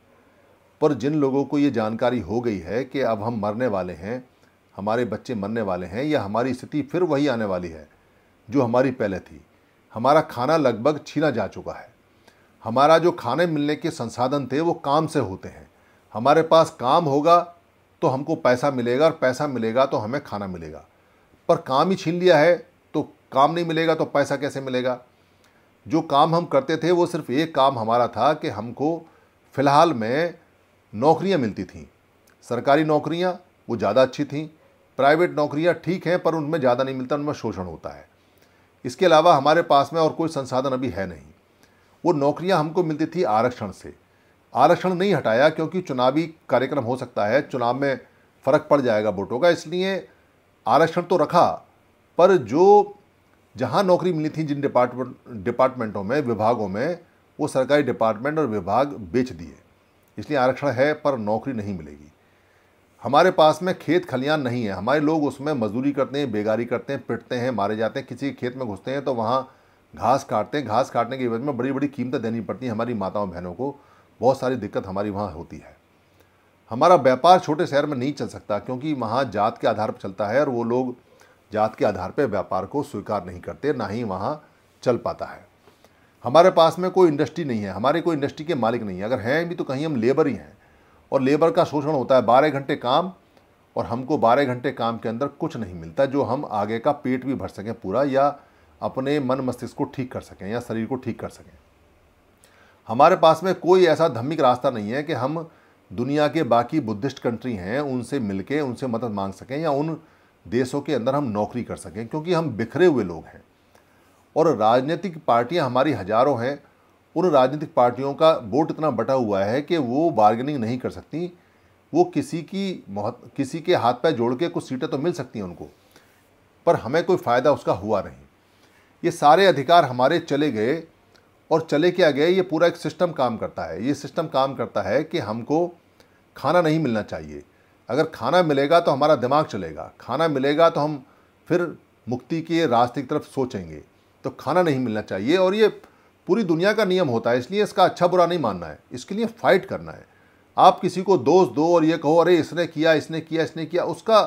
पर जिन लोगों को ये जानकारी हो गई है कि अब हम मरने वाले हैं हमारे बच्चे मरने वाले हैं या हमारी स्थिति फिर वही आने वाली है जो हमारी पहले थी हमारा खाना लगभग छीना जा चुका है हमारा जो खाने मिलने के संसाधन थे वो काम से होते हैं हमारे पास काम होगा तो हमको पैसा मिलेगा और पैसा मिलेगा तो हमें खाना मिलेगा पर काम ही छीन लिया है तो काम नहीं मिलेगा तो पैसा कैसे मिलेगा जो काम हम करते थे वो सिर्फ एक काम हमारा था कि हमको फ़िलहाल में नौकरियां मिलती थीं सरकारी नौकरियां वो ज़्यादा अच्छी थीं प्राइवेट नौकरियां ठीक हैं पर उनमें ज़्यादा नहीं मिलता उनमें शोषण होता है इसके अलावा हमारे पास में और कोई संसाधन अभी है नहीं वो नौकरियां हमको मिलती थी आरक्षण से आरक्षण नहीं हटाया क्योंकि चुनावी कार्यक्रम हो सकता है चुनाव में फ़र्क पड़ जाएगा वोटों का इसलिए आरक्षण तो रखा पर जो जहाँ नौकरी मिली थी जिन डिपार्टमेंट डिपार्टमेंटों में विभागों में वो सरकारी डिपार्टमेंट और विभाग बेच दिए इसलिए आरक्षण है पर नौकरी नहीं मिलेगी हमारे पास में खेत खलियान नहीं है हमारे लोग उसमें मजदूरी करते हैं बेगारी करते हैं पिटते हैं मारे जाते हैं किसी के खेत में घुसते हैं तो वहाँ घास काटते हैं घास काटने के वजह में बड़ी बड़ी कीमतें देनी पड़ती हैं हमारी माताओं बहनों को बहुत सारी दिक्कत हमारी वहाँ होती है हमारा व्यापार छोटे शहर में नहीं चल सकता क्योंकि वहाँ जात के आधार पर चलता है और वो लोग जात के आधार पर व्यापार को स्वीकार नहीं करते ना ही वहाँ चल पाता है हमारे पास में कोई इंडस्ट्री नहीं है हमारे कोई इंडस्ट्री के मालिक नहीं है अगर हैं भी तो कहीं हम लेबर ही हैं और लेबर का शोषण होता है बारह घंटे काम और हमको बारह घंटे काम के अंदर कुछ नहीं मिलता जो हम आगे का पेट भी भर सकें पूरा या अपने मन मस्तिष्क को ठीक कर सकें या शरीर को ठीक कर सकें हमारे पास में कोई ऐसा धम्मिक रास्ता नहीं है कि हम दुनिया के बाकी बुद्धिस्ट कंट्री हैं उनसे मिलके उनसे मदद मांग सकें या उन देशों के अंदर हम नौकरी कर सकें क्योंकि हम बिखरे हुए लोग हैं और राजनीतिक पार्टियां हमारी हज़ारों हैं उन राजनीतिक पार्टियों का वोट इतना बटा हुआ है कि वो बार्गेनिंग नहीं कर सकती वो किसी की किसी के हाथ पैर जोड़ के कुछ सीटें तो मिल सकती हैं उनको पर हमें कोई फ़ायदा उसका हुआ नहीं ये सारे अधिकार हमारे चले गए और चले क्या गए ये पूरा एक सिस्टम काम करता है ये सिस्टम काम करता है कि हमको खाना नहीं मिलना चाहिए अगर खाना मिलेगा तो हमारा दिमाग चलेगा खाना मिलेगा तो हम फिर मुक्ति के रास्ते की तरफ सोचेंगे तो खाना नहीं मिलना चाहिए और ये पूरी दुनिया का नियम होता है इसलिए इसका अच्छा बुरा नहीं मानना है इसके लिए फाइट करना है आप किसी को दोष दो और ये कहो अरे इसने किया इसने किया इसने किया उसका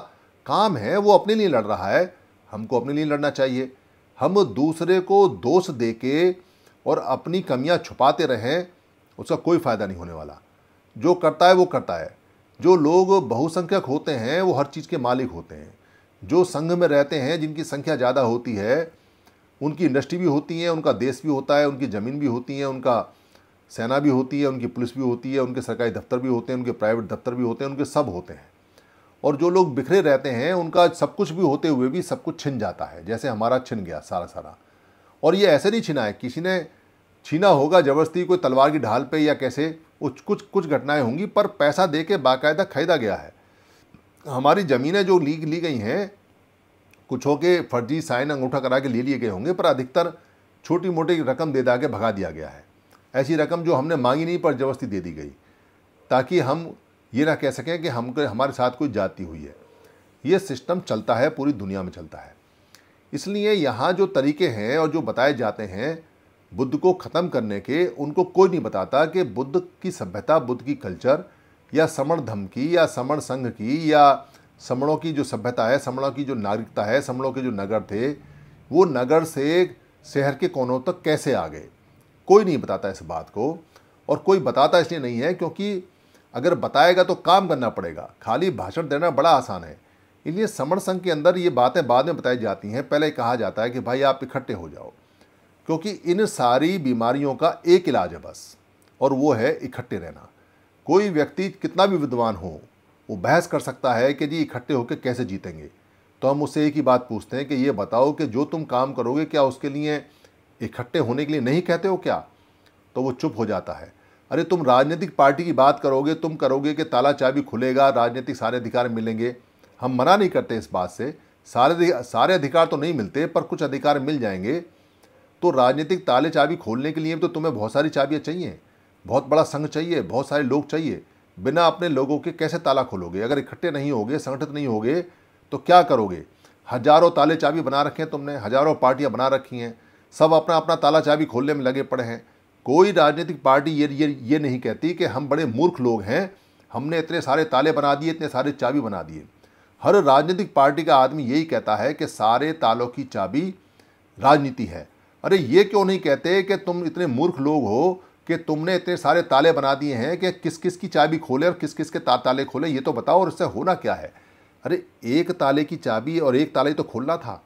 काम है वो अपने लिए लड़ रहा है हमको अपने लिए लड़ना चाहिए हम दूसरे को दोष दे के और अपनी कमियां छुपाते रहें उसका कोई फ़ायदा नहीं होने वाला जो करता है वो करता है जो लोग बहुसंख्यक होते हैं वो हर चीज़ के मालिक होते हैं जो संघ में रहते हैं जिनकी संख्या ज़्यादा होती है उनकी इंडस्ट्री भी होती है उनका देश भी होता है उनकी ज़मीन भी होती है उनका सेना भी होती है उनकी पुलिस भी होती है उनके सरकारी दफ्तर भी होते हैं उनके प्राइवेट दफ्तर भी होते हैं उनके सब होते हैं और जो लोग बिखरे रहते हैं उनका सब कुछ भी होते हुए भी सब कुछ छिन जाता है जैसे हमारा छिन गया सारा सारा और ये ऐसे नहीं छिना है किसी ने छीना होगा ज़बरदस्ती कोई तलवार की ढाल पे या कैसे कुछ कुछ कुछ घटनाएं होंगी पर पैसा दे के बाकायदा खरीदा गया है हमारी ज़मीनें जो ली ली गई हैं कुछ होके फर्जी साइन अंगूठा करा के ले लिए गए होंगे पर अधिकतर छोटी मोटी रकम दे दा के भगा दिया गया है ऐसी रकम जो हमने मांगी नहीं पर जबरदस्ती दे दी गई ताकि हम ये ना कह सकें कि हम हमारे साथ कोई जाती हुई है ये सिस्टम चलता है पूरी दुनिया में चलता है इसलिए यहाँ जो तरीके हैं और जो बताए जाते हैं बुद्ध को ख़त्म करने के उनको कोई नहीं बताता कि बुद्ध की सभ्यता बुद्ध की कल्चर या समण धम की या समण संघ की या समणों की जो सभ्यता है समणों की जो नागरिकता है समणों के जो नगर थे वो नगर से शहर के कोनों तक कैसे आ गए कोई नहीं बताता इस बात को और कोई बताता इसलिए नहीं है क्योंकि अगर बताएगा तो काम करना पड़ेगा खाली भाषण देना बड़ा आसान है इसलिए समण संघ के अंदर ये बातें बाद में बताई जाती हैं पहले कहा जाता है कि भाई आप इकट्ठे हो जाओ क्योंकि इन सारी बीमारियों का एक इलाज है बस और वो है इकट्ठे रहना कोई व्यक्ति कितना भी विद्वान हो वो बहस कर सकता है कि जी इकट्ठे होकर कैसे जीतेंगे तो हम उससे एक ही बात पूछते हैं कि ये बताओ कि जो तुम काम करोगे क्या उसके लिए इकट्ठे होने के लिए नहीं कहते हो क्या तो वो चुप हो जाता है अरे तुम राजनीतिक पार्टी की बात करोगे तुम करोगे कि ताला चाबी खुलेगा राजनीतिक सारे अधिकार मिलेंगे हम मना नहीं करते इस बात से सारे सारे अधिकार तो नहीं मिलते पर कुछ अधिकार मिल जाएंगे तो राजनीतिक ताले चाबी खोलने के लिए तो तुम्हें बहुत सारी चाबियाँ चाहिए बहुत बड़ा संघ चाहिए बहुत सारे लोग चाहिए बिना अपने लोगों के कैसे ताला खोलोगे अगर इकट्ठे नहीं होगे संगठित नहीं होगे तो क्या करोगे हजारों ताले चाबी बना रखे हैं तुमने हजारों पार्टियां बना रखी हैं सब अपना अपना ताला चाबी खोलने में लगे पड़े हैं कोई राजनीतिक पार्टी ये ये ये नहीं कहती कि हम बड़े मूर्ख लोग हैं हमने इतने सारे ताले बना दिए इतने सारे चाबी बना दिए हर राजनीतिक पार्टी का आदमी यही कहता है कि सारे तालों की चाबी राजनीति है अरे ये क्यों नहीं कहते कि तुम इतने मूर्ख लोग हो कि तुमने इतने सारे ताले बना दिए हैं कि किस किस की चाबी खोले और किस किस के तार ताले खोले ये तो बताओ और इससे होना क्या है अरे एक ताले की चाबी और एक ताले तो खोलना था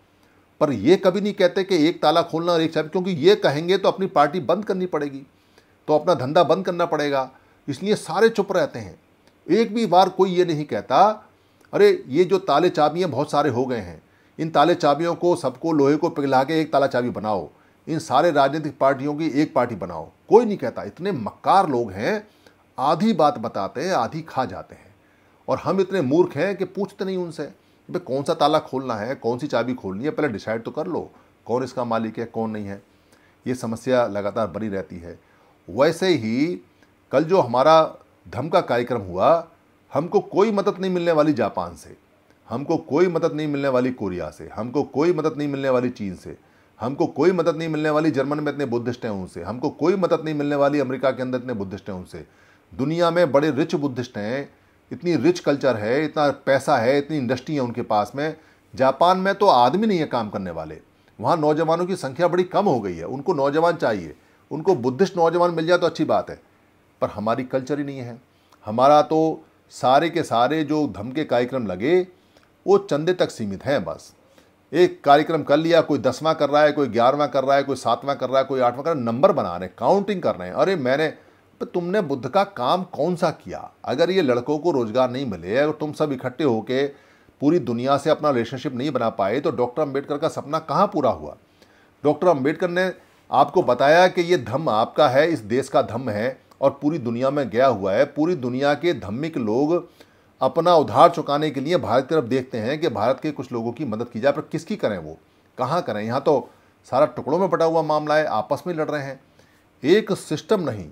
पर ये कभी नहीं कहते कि एक ताला खोलना और एक चाबी क्योंकि ये कहेंगे तो अपनी पार्टी बंद करनी पड़ेगी तो अपना धंधा बंद करना पड़ेगा इसलिए सारे चुप रहते हैं एक भी बार कोई ये नहीं कहता अरे ये जो ताले चाबियाँ बहुत सारे हो गए हैं इन ताले चाबियों को सबको लोहे को पिघला के एक ताला चाबी बनाओ इन सारे राजनीतिक पार्टियों की एक पार्टी बनाओ कोई नहीं कहता इतने मक्कार लोग हैं आधी बात बताते हैं आधी खा जाते हैं और हम इतने मूर्ख हैं कि पूछते नहीं उनसे भाई कौन सा ताला खोलना है कौन सी चाबी खोलनी है पहले डिसाइड तो कर लो कौन इसका मालिक है कौन नहीं है ये समस्या लगातार बनी रहती है वैसे ही कल जो हमारा धम का कार्यक्रम हुआ हमको कोई मदद नहीं मिलने वाली जापान से हमको कोई मदद नहीं मिलने वाली कोरिया से हमको कोई मदद नहीं मिलने वाली चीन से हमको कोई मदद नहीं मिलने वाली जर्मन में इतने बुद्धिस्ट हैं उनसे हमको कोई मदद नहीं मिलने वाली अमेरिका के अंदर इतने बुद्धिस्ट हैं उनसे दुनिया में बड़े रिच बुद्धिस्ट हैं इतनी रिच कल्चर है इतना पैसा है इतनी इंडस्ट्री है उनके पास में जापान में तो आदमी नहीं है काम करने वाले वहाँ नौजवानों की संख्या बड़ी कम हो गई है उनको नौजवान चाहिए उनको बुद्धिस्ट नौजवान मिल जाए तो अच्छी बात है पर हमारी कल्चर ही नहीं है हमारा तो सारे के सारे जो धमके कार्यक्रम लगे वो चंदे तक सीमित हैं बस एक कार्यक्रम कर लिया कोई दसवां कर रहा है कोई ग्यारहवां कर रहा है कोई सातवां कर रहा है कोई आठवां कर रहा है नंबर बना रहे हैं काउंटिंग कर रहे हैं अरे मैंने तो तुमने बुद्ध का काम कौन सा किया अगर ये लड़कों को रोज़गार नहीं मिले अगर तुम सब इकट्ठे होके पूरी दुनिया से अपना रिलेशनशिप नहीं बना पाए तो डॉक्टर अम्बेडकर का सपना कहाँ पूरा हुआ डॉक्टर अम्बेडकर ने आपको बताया कि ये धम्म आपका है इस देश का धम्म है और पूरी दुनिया में गया हुआ है पूरी दुनिया के धम्मिक लोग अपना उधार चुकाने के लिए भारत की तरफ देखते हैं कि भारत के कुछ लोगों की मदद की जाए पर किसकी करें वो कहाँ करें यहाँ तो सारा टुकड़ों में बटा हुआ मामला है आपस में लड़ रहे हैं एक सिस्टम नहीं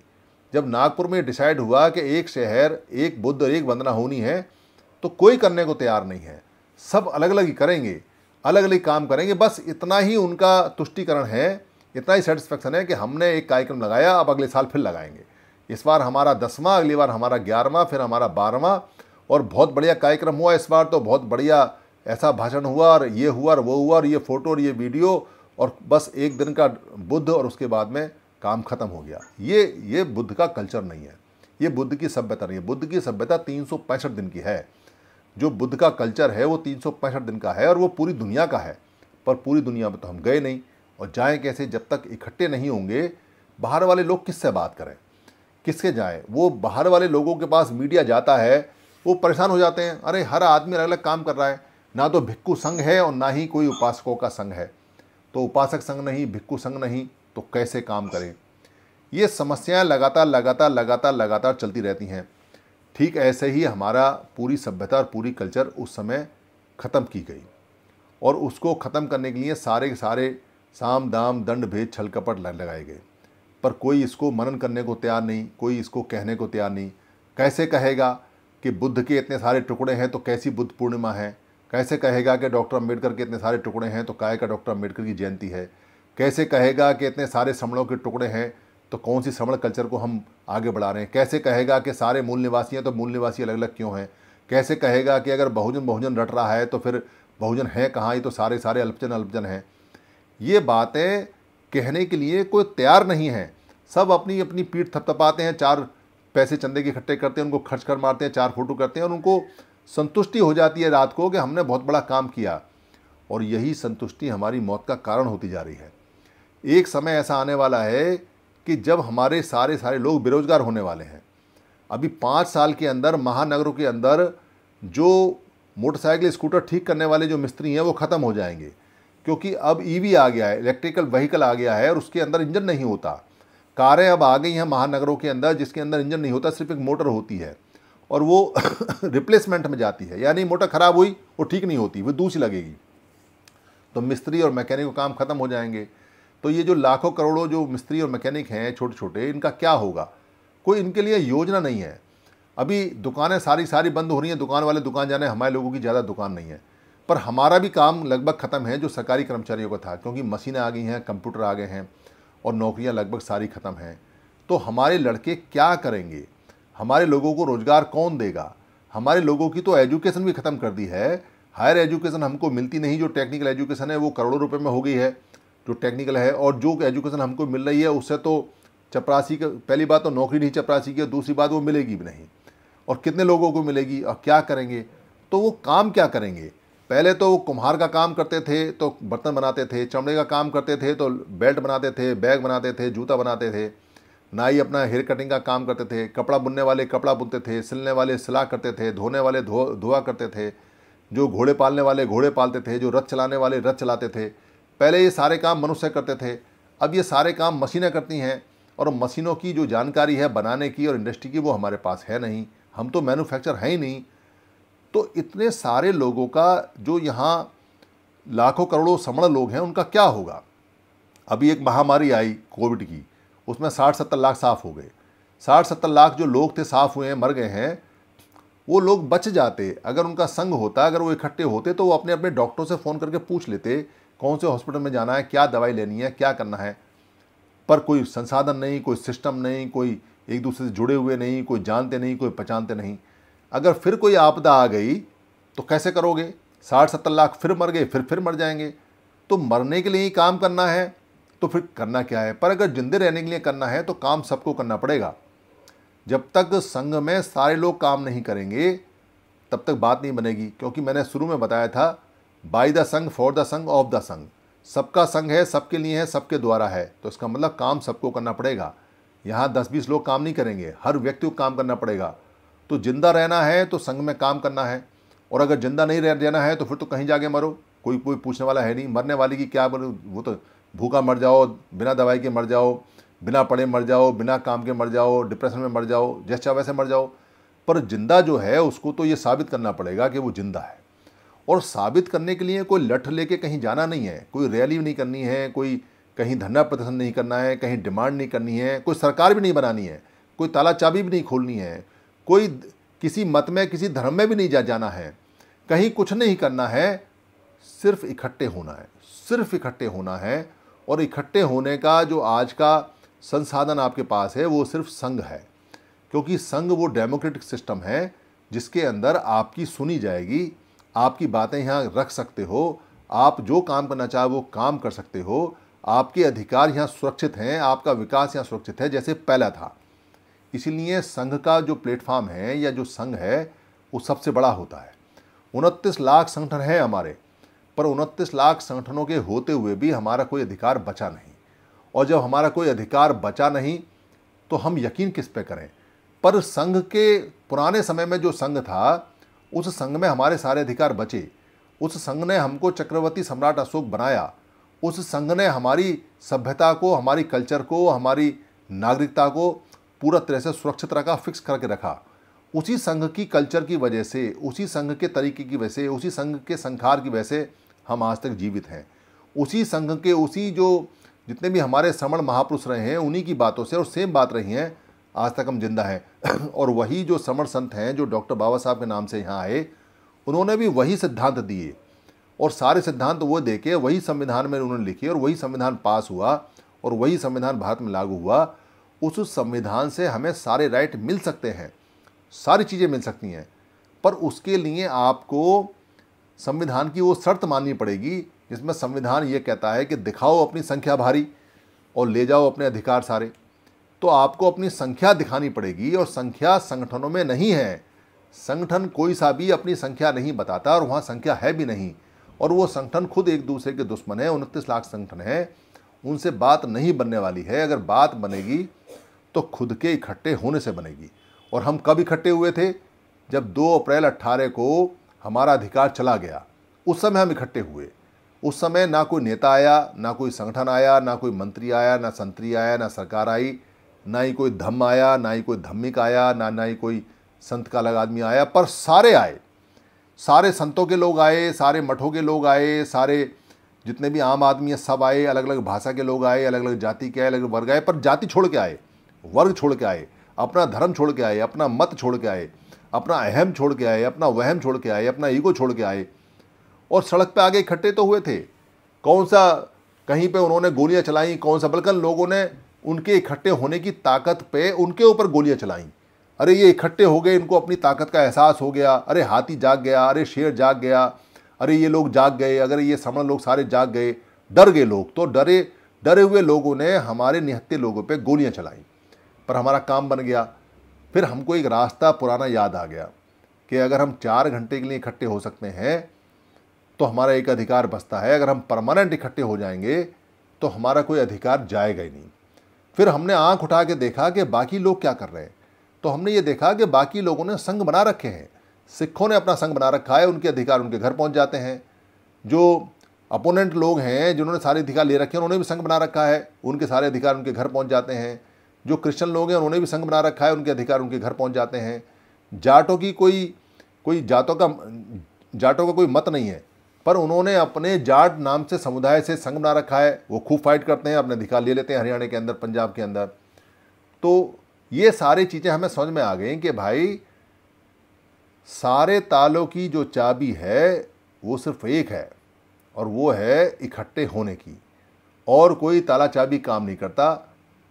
जब नागपुर में डिसाइड हुआ कि एक शहर एक बुद्ध और एक वंदना होनी है तो कोई करने को तैयार नहीं है सब अलग अलग ही करेंगे अलग अलग काम करेंगे बस इतना ही उनका तुष्टिकरण है इतना ही सेटिस्फैक्शन है कि हमने एक कार्यक्रम लगाया अब अगले साल फिर लगाएंगे इस बार हमारा दसवां अगली बार हमारा ग्यारहवा फिर हमारा बारहवां और बहुत बढ़िया कार्यक्रम हुआ इस बार तो बहुत बढ़िया ऐसा भाषण हुआ और ये हुआ और वो हुआ और ये फ़ोटो और ये वीडियो और बस एक दिन का बुद्ध और उसके बाद में काम खत्म हो गया ये ये बुद्ध का कल्चर नहीं है ये बुद्ध की सभ्यता नहीं है बुद्ध की सभ्यता तीन दिन की है जो बुद्ध का कल्चर है वो तीन दिन का है और वो पूरी दुनिया का है पर पूरी दुनिया में तो हम गए नहीं और जाएँ कैसे जब तक इकट्ठे नहीं होंगे बाहर वाले लोग किससे बात करें किसके जाएँ वो बाहर वाले लोगों के पास मीडिया जाता है वो परेशान हो जाते हैं अरे हर आदमी अलग अलग काम कर रहा है ना तो भिक्कू संघ है और ना ही कोई उपासकों का संघ है तो उपासक संघ नहीं भिक्कू संघ नहीं तो कैसे काम करें ये समस्याएं लगातार लगातार लगातार लगातार चलती रहती हैं ठीक ऐसे ही हमारा पूरी सभ्यता और पूरी कल्चर उस समय ख़त्म की गई और उसको ख़त्म करने के लिए सारे के सारे साम दाम दंड भेद छल कपट लगाए गए पर कोई इसको मनन करने को तैयार नहीं कोई इसको कहने को तैयार नहीं कैसे कहेगा कि बुद्ध के इतने सारे टुकड़े हैं तो कैसी बुद्ध पूर्णिमा है कैसे कहेगा कि डॉक्टर अम्बेडकर के इतने सारे टुकड़े हैं तो काय का डॉक्टर अम्बेडकर की जयंती है कैसे कहेगा कि इतने सारे समणों के टुकड़े हैं तो कौन सी समण कल्चर को हम आगे बढ़ा रहे हैं कैसे कहेगा कि सारे मूल निवासी हैं तो मूल निवासी अलग अलग क्यों हैं कैसे कहेगा कि अगर बहुजन बहुजन रट रहा है तो फिर बहुजन है कहाँ ये तो सारे सारे अल्पजन अल्पजन हैं ये बातें कहने के लिए कोई तैयार नहीं है सब अपनी अपनी पीठ थपथपाते हैं चार पैसे चंदे के इकट्ठे करते हैं उनको खर्च कर मारते हैं चार फोटो करते हैं और उनको संतुष्टि हो जाती है रात को कि हमने बहुत बड़ा काम किया और यही संतुष्टि हमारी मौत का कारण होती जा रही है एक समय ऐसा आने वाला है कि जब हमारे सारे सारे लोग बेरोजगार होने वाले हैं अभी पाँच साल के अंदर महानगरों के अंदर जो मोटरसाइकिल स्कूटर ठीक करने वाले जो मिस्त्री हैं वो ख़त्म हो जाएंगे क्योंकि अब ईवी e आ गया है इलेक्ट्रिकल व्हीकल आ गया है और उसके अंदर इंजन नहीं होता कारें अब आ गई हैं महानगरों के अंदर जिसके अंदर इंजन नहीं होता सिर्फ एक मोटर होती है और वो [coughs] रिप्लेसमेंट में जाती है यानी मोटर ख़राब हुई वो ठीक नहीं होती वो दूसरी लगेगी तो मिस्त्री और मैकेनिक का काम ख़त्म हो जाएंगे तो ये जो लाखों करोड़ों जो मिस्त्री और मैकेनिक हैं छोटे छोटे इनका क्या होगा कोई इनके लिए योजना नहीं है अभी दुकानें सारी सारी बंद हो रही हैं दुकान वाले दुकान जाने हमारे लोगों की ज़्यादा दुकान नहीं है पर हमारा भी काम लगभग ख़त्म है जो सरकारी कर्मचारियों का था क्योंकि मशीनें आ गई हैं कंप्यूटर आ गए हैं और नौकरियां लगभग सारी ख़त्म हैं तो हमारे लड़के क्या करेंगे हमारे लोगों को रोज़गार कौन देगा हमारे लोगों की तो एजुकेशन भी ख़त्म कर दी है हायर एजुकेशन हमको मिलती नहीं जो टेक्निकल एजुकेशन है वो करोड़ों रुपए में हो गई है जो टेक्निकल है और जो एजुकेशन हमको मिल रही है उससे तो चपरासी का पहली बात तो नौकरी नहीं चपरासी की और दूसरी बात वो मिलेगी भी नहीं और कितने लोगों को मिलेगी और क्या करेंगे तो वो काम क्या करेंगे पहले तो वो कुम्हार का काम करते थे तो बर्तन बनाते थे चमड़े का काम करते थे तो बेल्ट बनाते थे बैग बनाते थे जूता बनाते थे नाई अपना हेयर कटिंग का काम करते थे कपड़ा बुनने वाले कपड़ा बुनते थे सिलने वाले सिला करते थे धोने वाले धो धोआ करते थे जो घोड़े पालने वाले घोड़े पालते थे जो रथ चलाने वाले रथ चलाते थे पहले ये सारे काम मनुष्य करते थे अब ये सारे काम मशीनें करती हैं और मशीनों की जो जानकारी है बनाने की और इंडस्ट्री की वो हमारे पास है नहीं हम तो मैनुफैक्चर हैं ही नहीं तो इतने सारे लोगों का जो यहाँ लाखों करोड़ों समण लोग हैं उनका क्या होगा अभी एक महामारी आई कोविड की उसमें साठ सत्तर लाख साफ़ हो गए साठ सत्तर लाख जो लोग थे साफ़ हुए हैं मर गए हैं वो लोग बच जाते अगर उनका संग होता अगर वो इकट्ठे होते तो वो अपने अपने डॉक्टरों से फ़ोन करके पूछ लेते कौन से हॉस्पिटल में जाना है क्या दवाई लेनी है क्या करना है पर कोई संसाधन नहीं कोई सिस्टम नहीं कोई एक दूसरे से जुड़े हुए नहीं कोई जानते नहीं कोई पहचानते नहीं अगर फिर कोई आपदा आ गई तो कैसे करोगे साठ सत्तर लाख फिर मर गए फिर फिर मर जाएंगे तो मरने के लिए ही काम करना है तो फिर करना क्या है पर अगर जिंदे रहने के लिए करना है तो काम सबको करना पड़ेगा जब तक संघ में सारे लोग काम नहीं करेंगे तब तक बात नहीं बनेगी क्योंकि मैंने शुरू में बताया था बाई द संघ फॉर द संघ ऑफ द संघ सबका संघ है सबके लिए है सबके द्वारा है तो इसका मतलब काम सबको करना पड़ेगा यहाँ दस बीस लोग काम नहीं करेंगे हर व्यक्ति को काम करना पड़ेगा तो ज़िंदा रहना है तो संघ में काम करना है और अगर ज़िंदा नहीं रह जाना है तो फिर तो कहीं जाके मरो कोई कोई पूछने वाला है नहीं मरने वाले की क्या बोलो वो तो भूखा मर जाओ बिना दवाई के मर जाओ बिना पढ़े मर जाओ बिना काम के मर जाओ डिप्रेशन में मर जाओ जैसा वैसे मर जाओ पर जिंदा जो है उसको तो ये साबित करना पड़ेगा कि वो जिंदा है और साबित करने के लिए कोई लठ लेके कहीं जाना नहीं है कोई रैली नहीं करनी है कोई कहीं धरना प्रदर्शन नहीं करना है कहीं डिमांड नहीं करनी है कोई सरकार भी नहीं बनानी है कोई ताला चाबी भी नहीं खोलनी है कोई किसी मत में किसी धर्म में भी नहीं जा जाना है कहीं कुछ नहीं करना है सिर्फ इकट्ठे होना है सिर्फ इकट्ठे होना है और इकट्ठे होने का जो आज का संसाधन आपके पास है वो सिर्फ संघ है क्योंकि संघ वो डेमोक्रेटिक सिस्टम है जिसके अंदर आपकी सुनी जाएगी आपकी बातें यहाँ रख सकते हो आप जो काम करना चाहे वो काम कर सकते हो आपके अधिकार यहाँ सुरक्षित हैं आपका विकास यहाँ सुरक्षित है जैसे पहला था इसीलिए संघ का जो प्लेटफॉर्म है या जो संघ है वो सबसे बड़ा होता है उनतीस लाख संगठन हैं हमारे पर उनतीस लाख संगठनों के होते हुए भी हमारा कोई अधिकार बचा नहीं और जब हमारा कोई अधिकार बचा नहीं तो हम यकीन किस पे करें पर संघ के पुराने समय में जो संघ था उस संघ में हमारे सारे अधिकार बचे उस संघ ने हमको चक्रवर्ती सम्राट अशोक बनाया उस संघ ने हमारी सभ्यता को हमारी कल्चर को हमारी नागरिकता को पूरा तरह से सुरक्षित रखा फिक्स करके रखा उसी संघ की कल्चर की वजह से उसी संघ के तरीके की वजह से उसी संघ के संखार की वजह से हम आज तक जीवित हैं उसी संघ के उसी जो जितने भी हमारे समण महापुरुष रहे हैं उन्हीं की बातों से और सेम बात रही हैं आज तक हम जिंदा हैं [clears throat] और वही जो समण संत हैं जो डॉक्टर बाबा साहब के नाम से यहाँ आए उन्होंने भी वही सिद्धांत दिए और सारे सिद्धांत वो देखे वही संविधान में उन्होंने लिखे और वही संविधान पास हुआ और वही संविधान भारत में लागू हुआ उस संविधान से हमें सारे राइट मिल सकते हैं सारी चीज़ें मिल सकती हैं पर उसके लिए आपको संविधान की वो शर्त माननी पड़ेगी जिसमें संविधान ये कहता है कि दिखाओ अपनी संख्या भारी और ले जाओ अपने अधिकार सारे तो आपको अपनी संख्या दिखानी पड़ेगी और संख्या संगठनों में नहीं है संगठन कोई सा भी अपनी संख्या नहीं बताता और वहाँ संख्या है भी नहीं और वो संगठन खुद एक दूसरे के दुश्मन है उनतीस लाख संगठन हैं उनसे बात नहीं बनने वाली है अगर बात बनेगी तो खुद के इकट्ठे होने से बनेगी और हम कब इकट्ठे हुए थे जब 2 अप्रैल अट्ठारह को हमारा अधिकार चला गया उस समय हम इकट्ठे हुए उस समय ना कोई नेता आया ना कोई संगठन आया ना कोई मंत्री आया ना संतरी आया ना सरकार आई ना ही कोई धम्म आया ना ही कोई धम्मिक आया ना ना ही कोई संत का अलग आदमी आया पर सारे आए सारे संतों के लोग आए सारे मठों के लोग आए सारे जितने भी आम आदमी हैं सब आए अलग अलग भाषा के लोग आए अलग अलग जाति के आए अलग अलग वर्ग आए पर जाति छोड़ के आए वर्ग छोड़ के आए अपना धर्म छोड़ के आए अपना मत छोड़ के आए अपना अहम छोड़ के आए अपना वहम छोड़ के आए अपना ईगो छोड़ के आए और सड़क पे आगे इकट्ठे तो हुए थे कौन सा कहीं पे उन्होंने गोलियां चलाई कौन सा बल्कि लोगों ने उनके इकट्ठे होने की ताकत पे उनके ऊपर गोलियां चलाईं अरे ये इकट्ठे हो गए इनको अपनी ताकत का एहसास हो गया अरे हाथी जाग गया अरे शेर जाग गया अरे ये लोग जाग गए अगर ये समण लोग सारे जाग गए डर गए लोग तो डरे डरे हुए लोगों ने हमारे निहत्ते लोगों पर गोलियाँ चलाईं पर हमारा काम बन गया फिर हमको एक रास्ता पुराना याद आ गया कि अगर हम चार घंटे के लिए इकट्ठे हो सकते हैं तो हमारा एक अधिकार बचता है अगर हम परमानेंट इकट्ठे हो जाएंगे तो हमारा कोई अधिकार जाएगा ही नहीं फिर हमने आंख उठा के देखा कि बाकी लोग क्या कर रहे हैं तो हमने ये देखा कि बाकी लोगों ने संघ बना रखे हैं सिखों ने अपना संघ बना रखा है उनके अधिकार उनके घर पहुंच जाते हैं जो अपोनेंट लोग हैं जिन्होंने सारे अधिकार ले रखे हैं उन्होंने भी संघ बना रखा है उनके सारे अधिकार उनके घर पहुंच जाते हैं जो क्रिश्चियन लोग हैं उन्होंने भी संघ बना रखा है उनके अधिकार उनके घर पहुँच जाते हैं जाटों की कोई कोई जातों का जाटों का कोई मत नहीं है पर उन्होंने अपने जाट नाम से समुदाय से संघ बना रखा है वो खूब फाइट करते हैं अपने अधिकार ले लेते हैं हरियाणा के अंदर पंजाब के अंदर तो ये सारी चीज़ें हमें समझ में आ गई कि भाई सारे तालों की जो चाबी है वो सिर्फ एक है और वो है इकट्ठे होने की और कोई ताला चाबी काम नहीं करता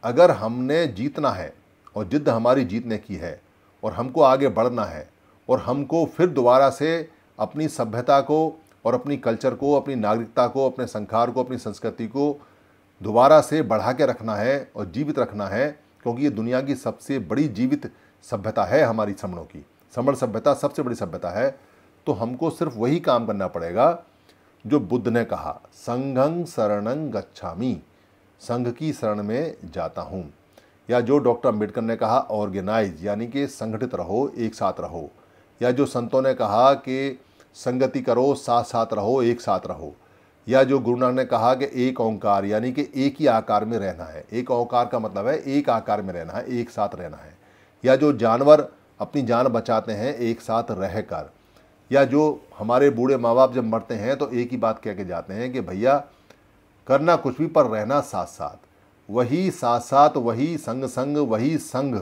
अगर हमने जीतना है और जिद्द हमारी जीतने की है और हमको आगे बढ़ना है और हमको फिर दोबारा से अपनी सभ्यता को और अपनी कल्चर को अपनी नागरिकता को अपने संखार को अपनी संस्कृति को दोबारा से बढ़ा के रखना है और जीवित रखना है क्योंकि ये दुनिया की सबसे बड़ी जीवित सभ्यता है हमारी समणों की समण सभ्यता सबसे बड़ी सभ्यता है तो हमको सिर्फ वही काम करना पड़ेगा जो बुद्ध ने कहा संघं शरणं गच्छामी संघ की शरण में जाता हूँ या जो डॉक्टर अम्बेडकर ने कहा ऑर्गेनाइज यानी कि संगठित रहो एक साथ रहो या जो संतों ने कहा कि संगति करो साथ साथ रहो एक साथ रहो या जो गुरु नानक ने कहा कि एक ओंकार यानी कि एक ही आकार में रहना है एक ओंकार का मतलब है एक आकार में रहना है एक साथ रहना है या जो जानवर अपनी जान बचाते हैं एक साथ रह कर या जो हमारे बूढ़े माँ बाप जब मरते हैं तो एक ही बात कह के जाते हैं कि भैया करना कुछ भी पर रहना साथ साथ वही साथ साथ वही संग संग वही संग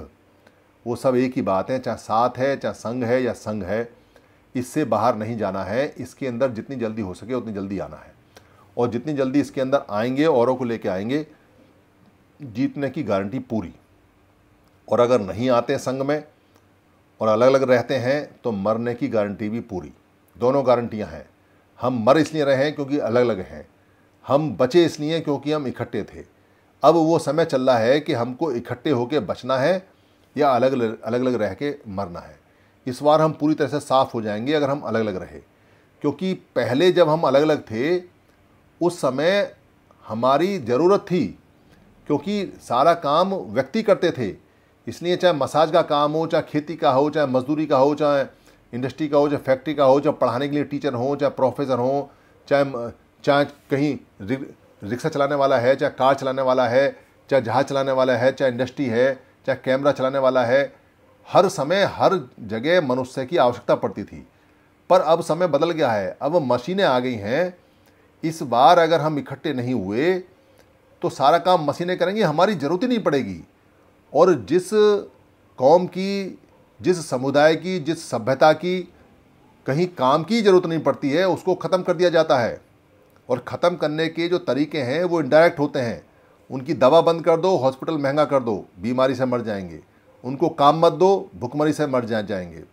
वो सब एक ही बात है चाहे साथ है चाहे संग है या संग है इससे बाहर नहीं जाना है इसके अंदर जितनी जल्दी हो सके उतनी जल्दी आना है और जितनी जल्दी इसके अंदर आएंगे औरों को लेके आएंगे जीतने की गारंटी पूरी और अगर नहीं आते संग में और अलग अलग रहते हैं तो मरने की गारंटी भी पूरी दोनों गारंटियां हैं हम मर इसलिए रहे हैं क्योंकि अलग अलग हैं हम बचे इसलिए क्योंकि हम इकट्ठे थे अब वो समय चल रहा है कि हमको इकट्ठे होकर बचना है या अलग अलग अलग रह के मरना है इस बार हम पूरी तरह से साफ़ हो जाएंगे अगर हम अलग अलग रहे क्योंकि पहले जब हम अलग अलग थे उस समय हमारी ज़रूरत थी क्योंकि सारा काम व्यक्ति करते थे इसलिए चाहे मसाज का काम हो चाहे खेती का हो चाहे मजदूरी का हो चाहे इंडस्ट्री का हो चाहे फैक्ट्री का हो चाहे पढ़ाने के लिए टीचर हो चाहे प्रोफेसर हो चाहे चाहे कहीं रिक्शा चलाने वाला है चाहे कार चलाने वाला है चाहे जहाज़ चलाने वाला है चाहे इंडस्ट्री है चाहे कैमरा चलाने वाला है हर समय हर जगह मनुष्य की आवश्यकता पड़ती थी पर अब समय बदल गया है अब मशीनें आ गई हैं इस बार अगर हम इकट्ठे नहीं हुए तो सारा काम मशीनें करेंगी हमारी ज़रूरत ही नहीं पड़ेगी और जिस कौम की जिस समुदाय की जिस सभ्यता की कहीं काम की ज़रूरत नहीं पड़ती है उसको ख़त्म कर दिया जाता है और ख़त्म करने के जो तरीके हैं वो इनडायरेक्ट होते हैं उनकी दवा बंद कर दो हॉस्पिटल महंगा कर दो बीमारी से मर जाएंगे उनको काम मत दो भुखमरी से मर जा जाएंगे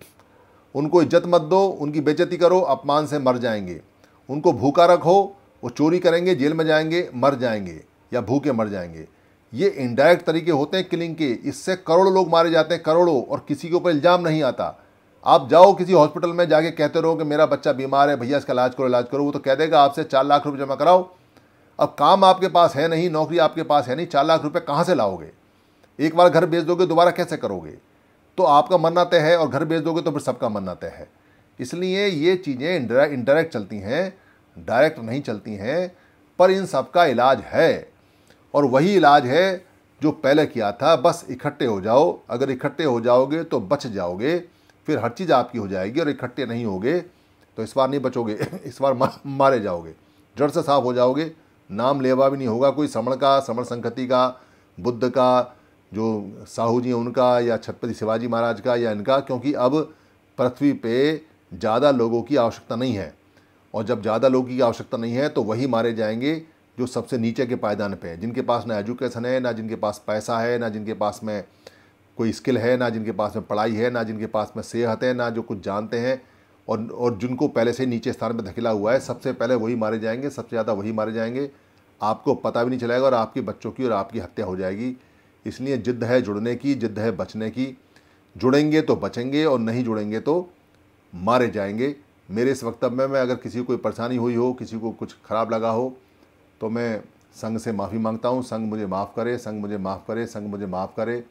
उनको इज्जत मत दो उनकी बेचती करो अपमान से मर जाएंगे उनको भूखा रखो वो चोरी करेंगे जेल में जाएंगे मर जाएंगे या भूखे मर जाएंगे ये इनडायरेक्ट तरीके होते हैं किलिंग के इससे करोड़ों लोग मारे जाते हैं करोड़ों और किसी के ऊपर इल्ज़ाम नहीं आता आप जाओ किसी हॉस्पिटल में जाके कहते रहो कि मेरा बच्चा बीमार है भैया इसका इलाज करो इलाज करो वो तो कह देगा आपसे चार लाख रुपये जमा कराओ अब काम आपके पास है नहीं नौकरी आपके पास है नहीं चार लाख रुपये कहाँ से लाओगे एक बार घर बेच दोगे दोबारा कैसे करोगे तो आपका मरना तय है और घर बेच दोगे तो फिर सबका मरना तय है इसलिए ये चीज़ें इनडायरेक्ट चलती हैं डायरेक्ट नहीं चलती हैं पर इन सब का इलाज है और वही इलाज है जो पहले किया था बस इकट्ठे हो जाओ अगर इकट्ठे हो जाओगे तो बच जाओगे फिर हर चीज़ आपकी हो जाएगी और इकट्ठे नहीं होगे तो इस बार नहीं बचोगे [laughs] इस बार मारे जाओगे जड़ से साफ हो जाओगे नाम लेवा भी नहीं होगा कोई समण का समण संगति का बुद्ध का जो साहू जी उनका या छत्रपति शिवाजी महाराज का या इनका क्योंकि अब पृथ्वी पे ज़्यादा लोगों की आवश्यकता नहीं है और जब ज़्यादा लोगों की आवश्यकता नहीं है तो वही मारे जाएंगे जो सबसे नीचे के पायदान पे हैं जिनके पास ना एजुकेशन है ना जिनके पास पैसा है ना जिनके पास में कोई स्किल है ना जिनके पास में पढ़ाई है ना जिनके पास में सेहत है ना जो कुछ जानते हैं और और जिनको पहले से नीचे स्थान पर धकेला हुआ है सबसे पहले वही मारे जाएंगे सबसे ज़्यादा वही मारे जाएंगे आपको पता भी नहीं चलेगा और आपके बच्चों की और आपकी हत्या हो जाएगी इसलिए जिद्द है जुड़ने की जिद्द है बचने की जुड़ेंगे तो बचेंगे और नहीं जुड़ेंगे तो मारे जाएंगे मेरे इस वक्तव्य में अगर किसी को कोई परेशानी हुई हो किसी को कुछ ख़राब लगा हो तो मैं संघ से माफ़ी मांगता हूँ संघ मुझे माफ़ करे संघ मुझे माफ़ करे संघ मुझे माफ़ करे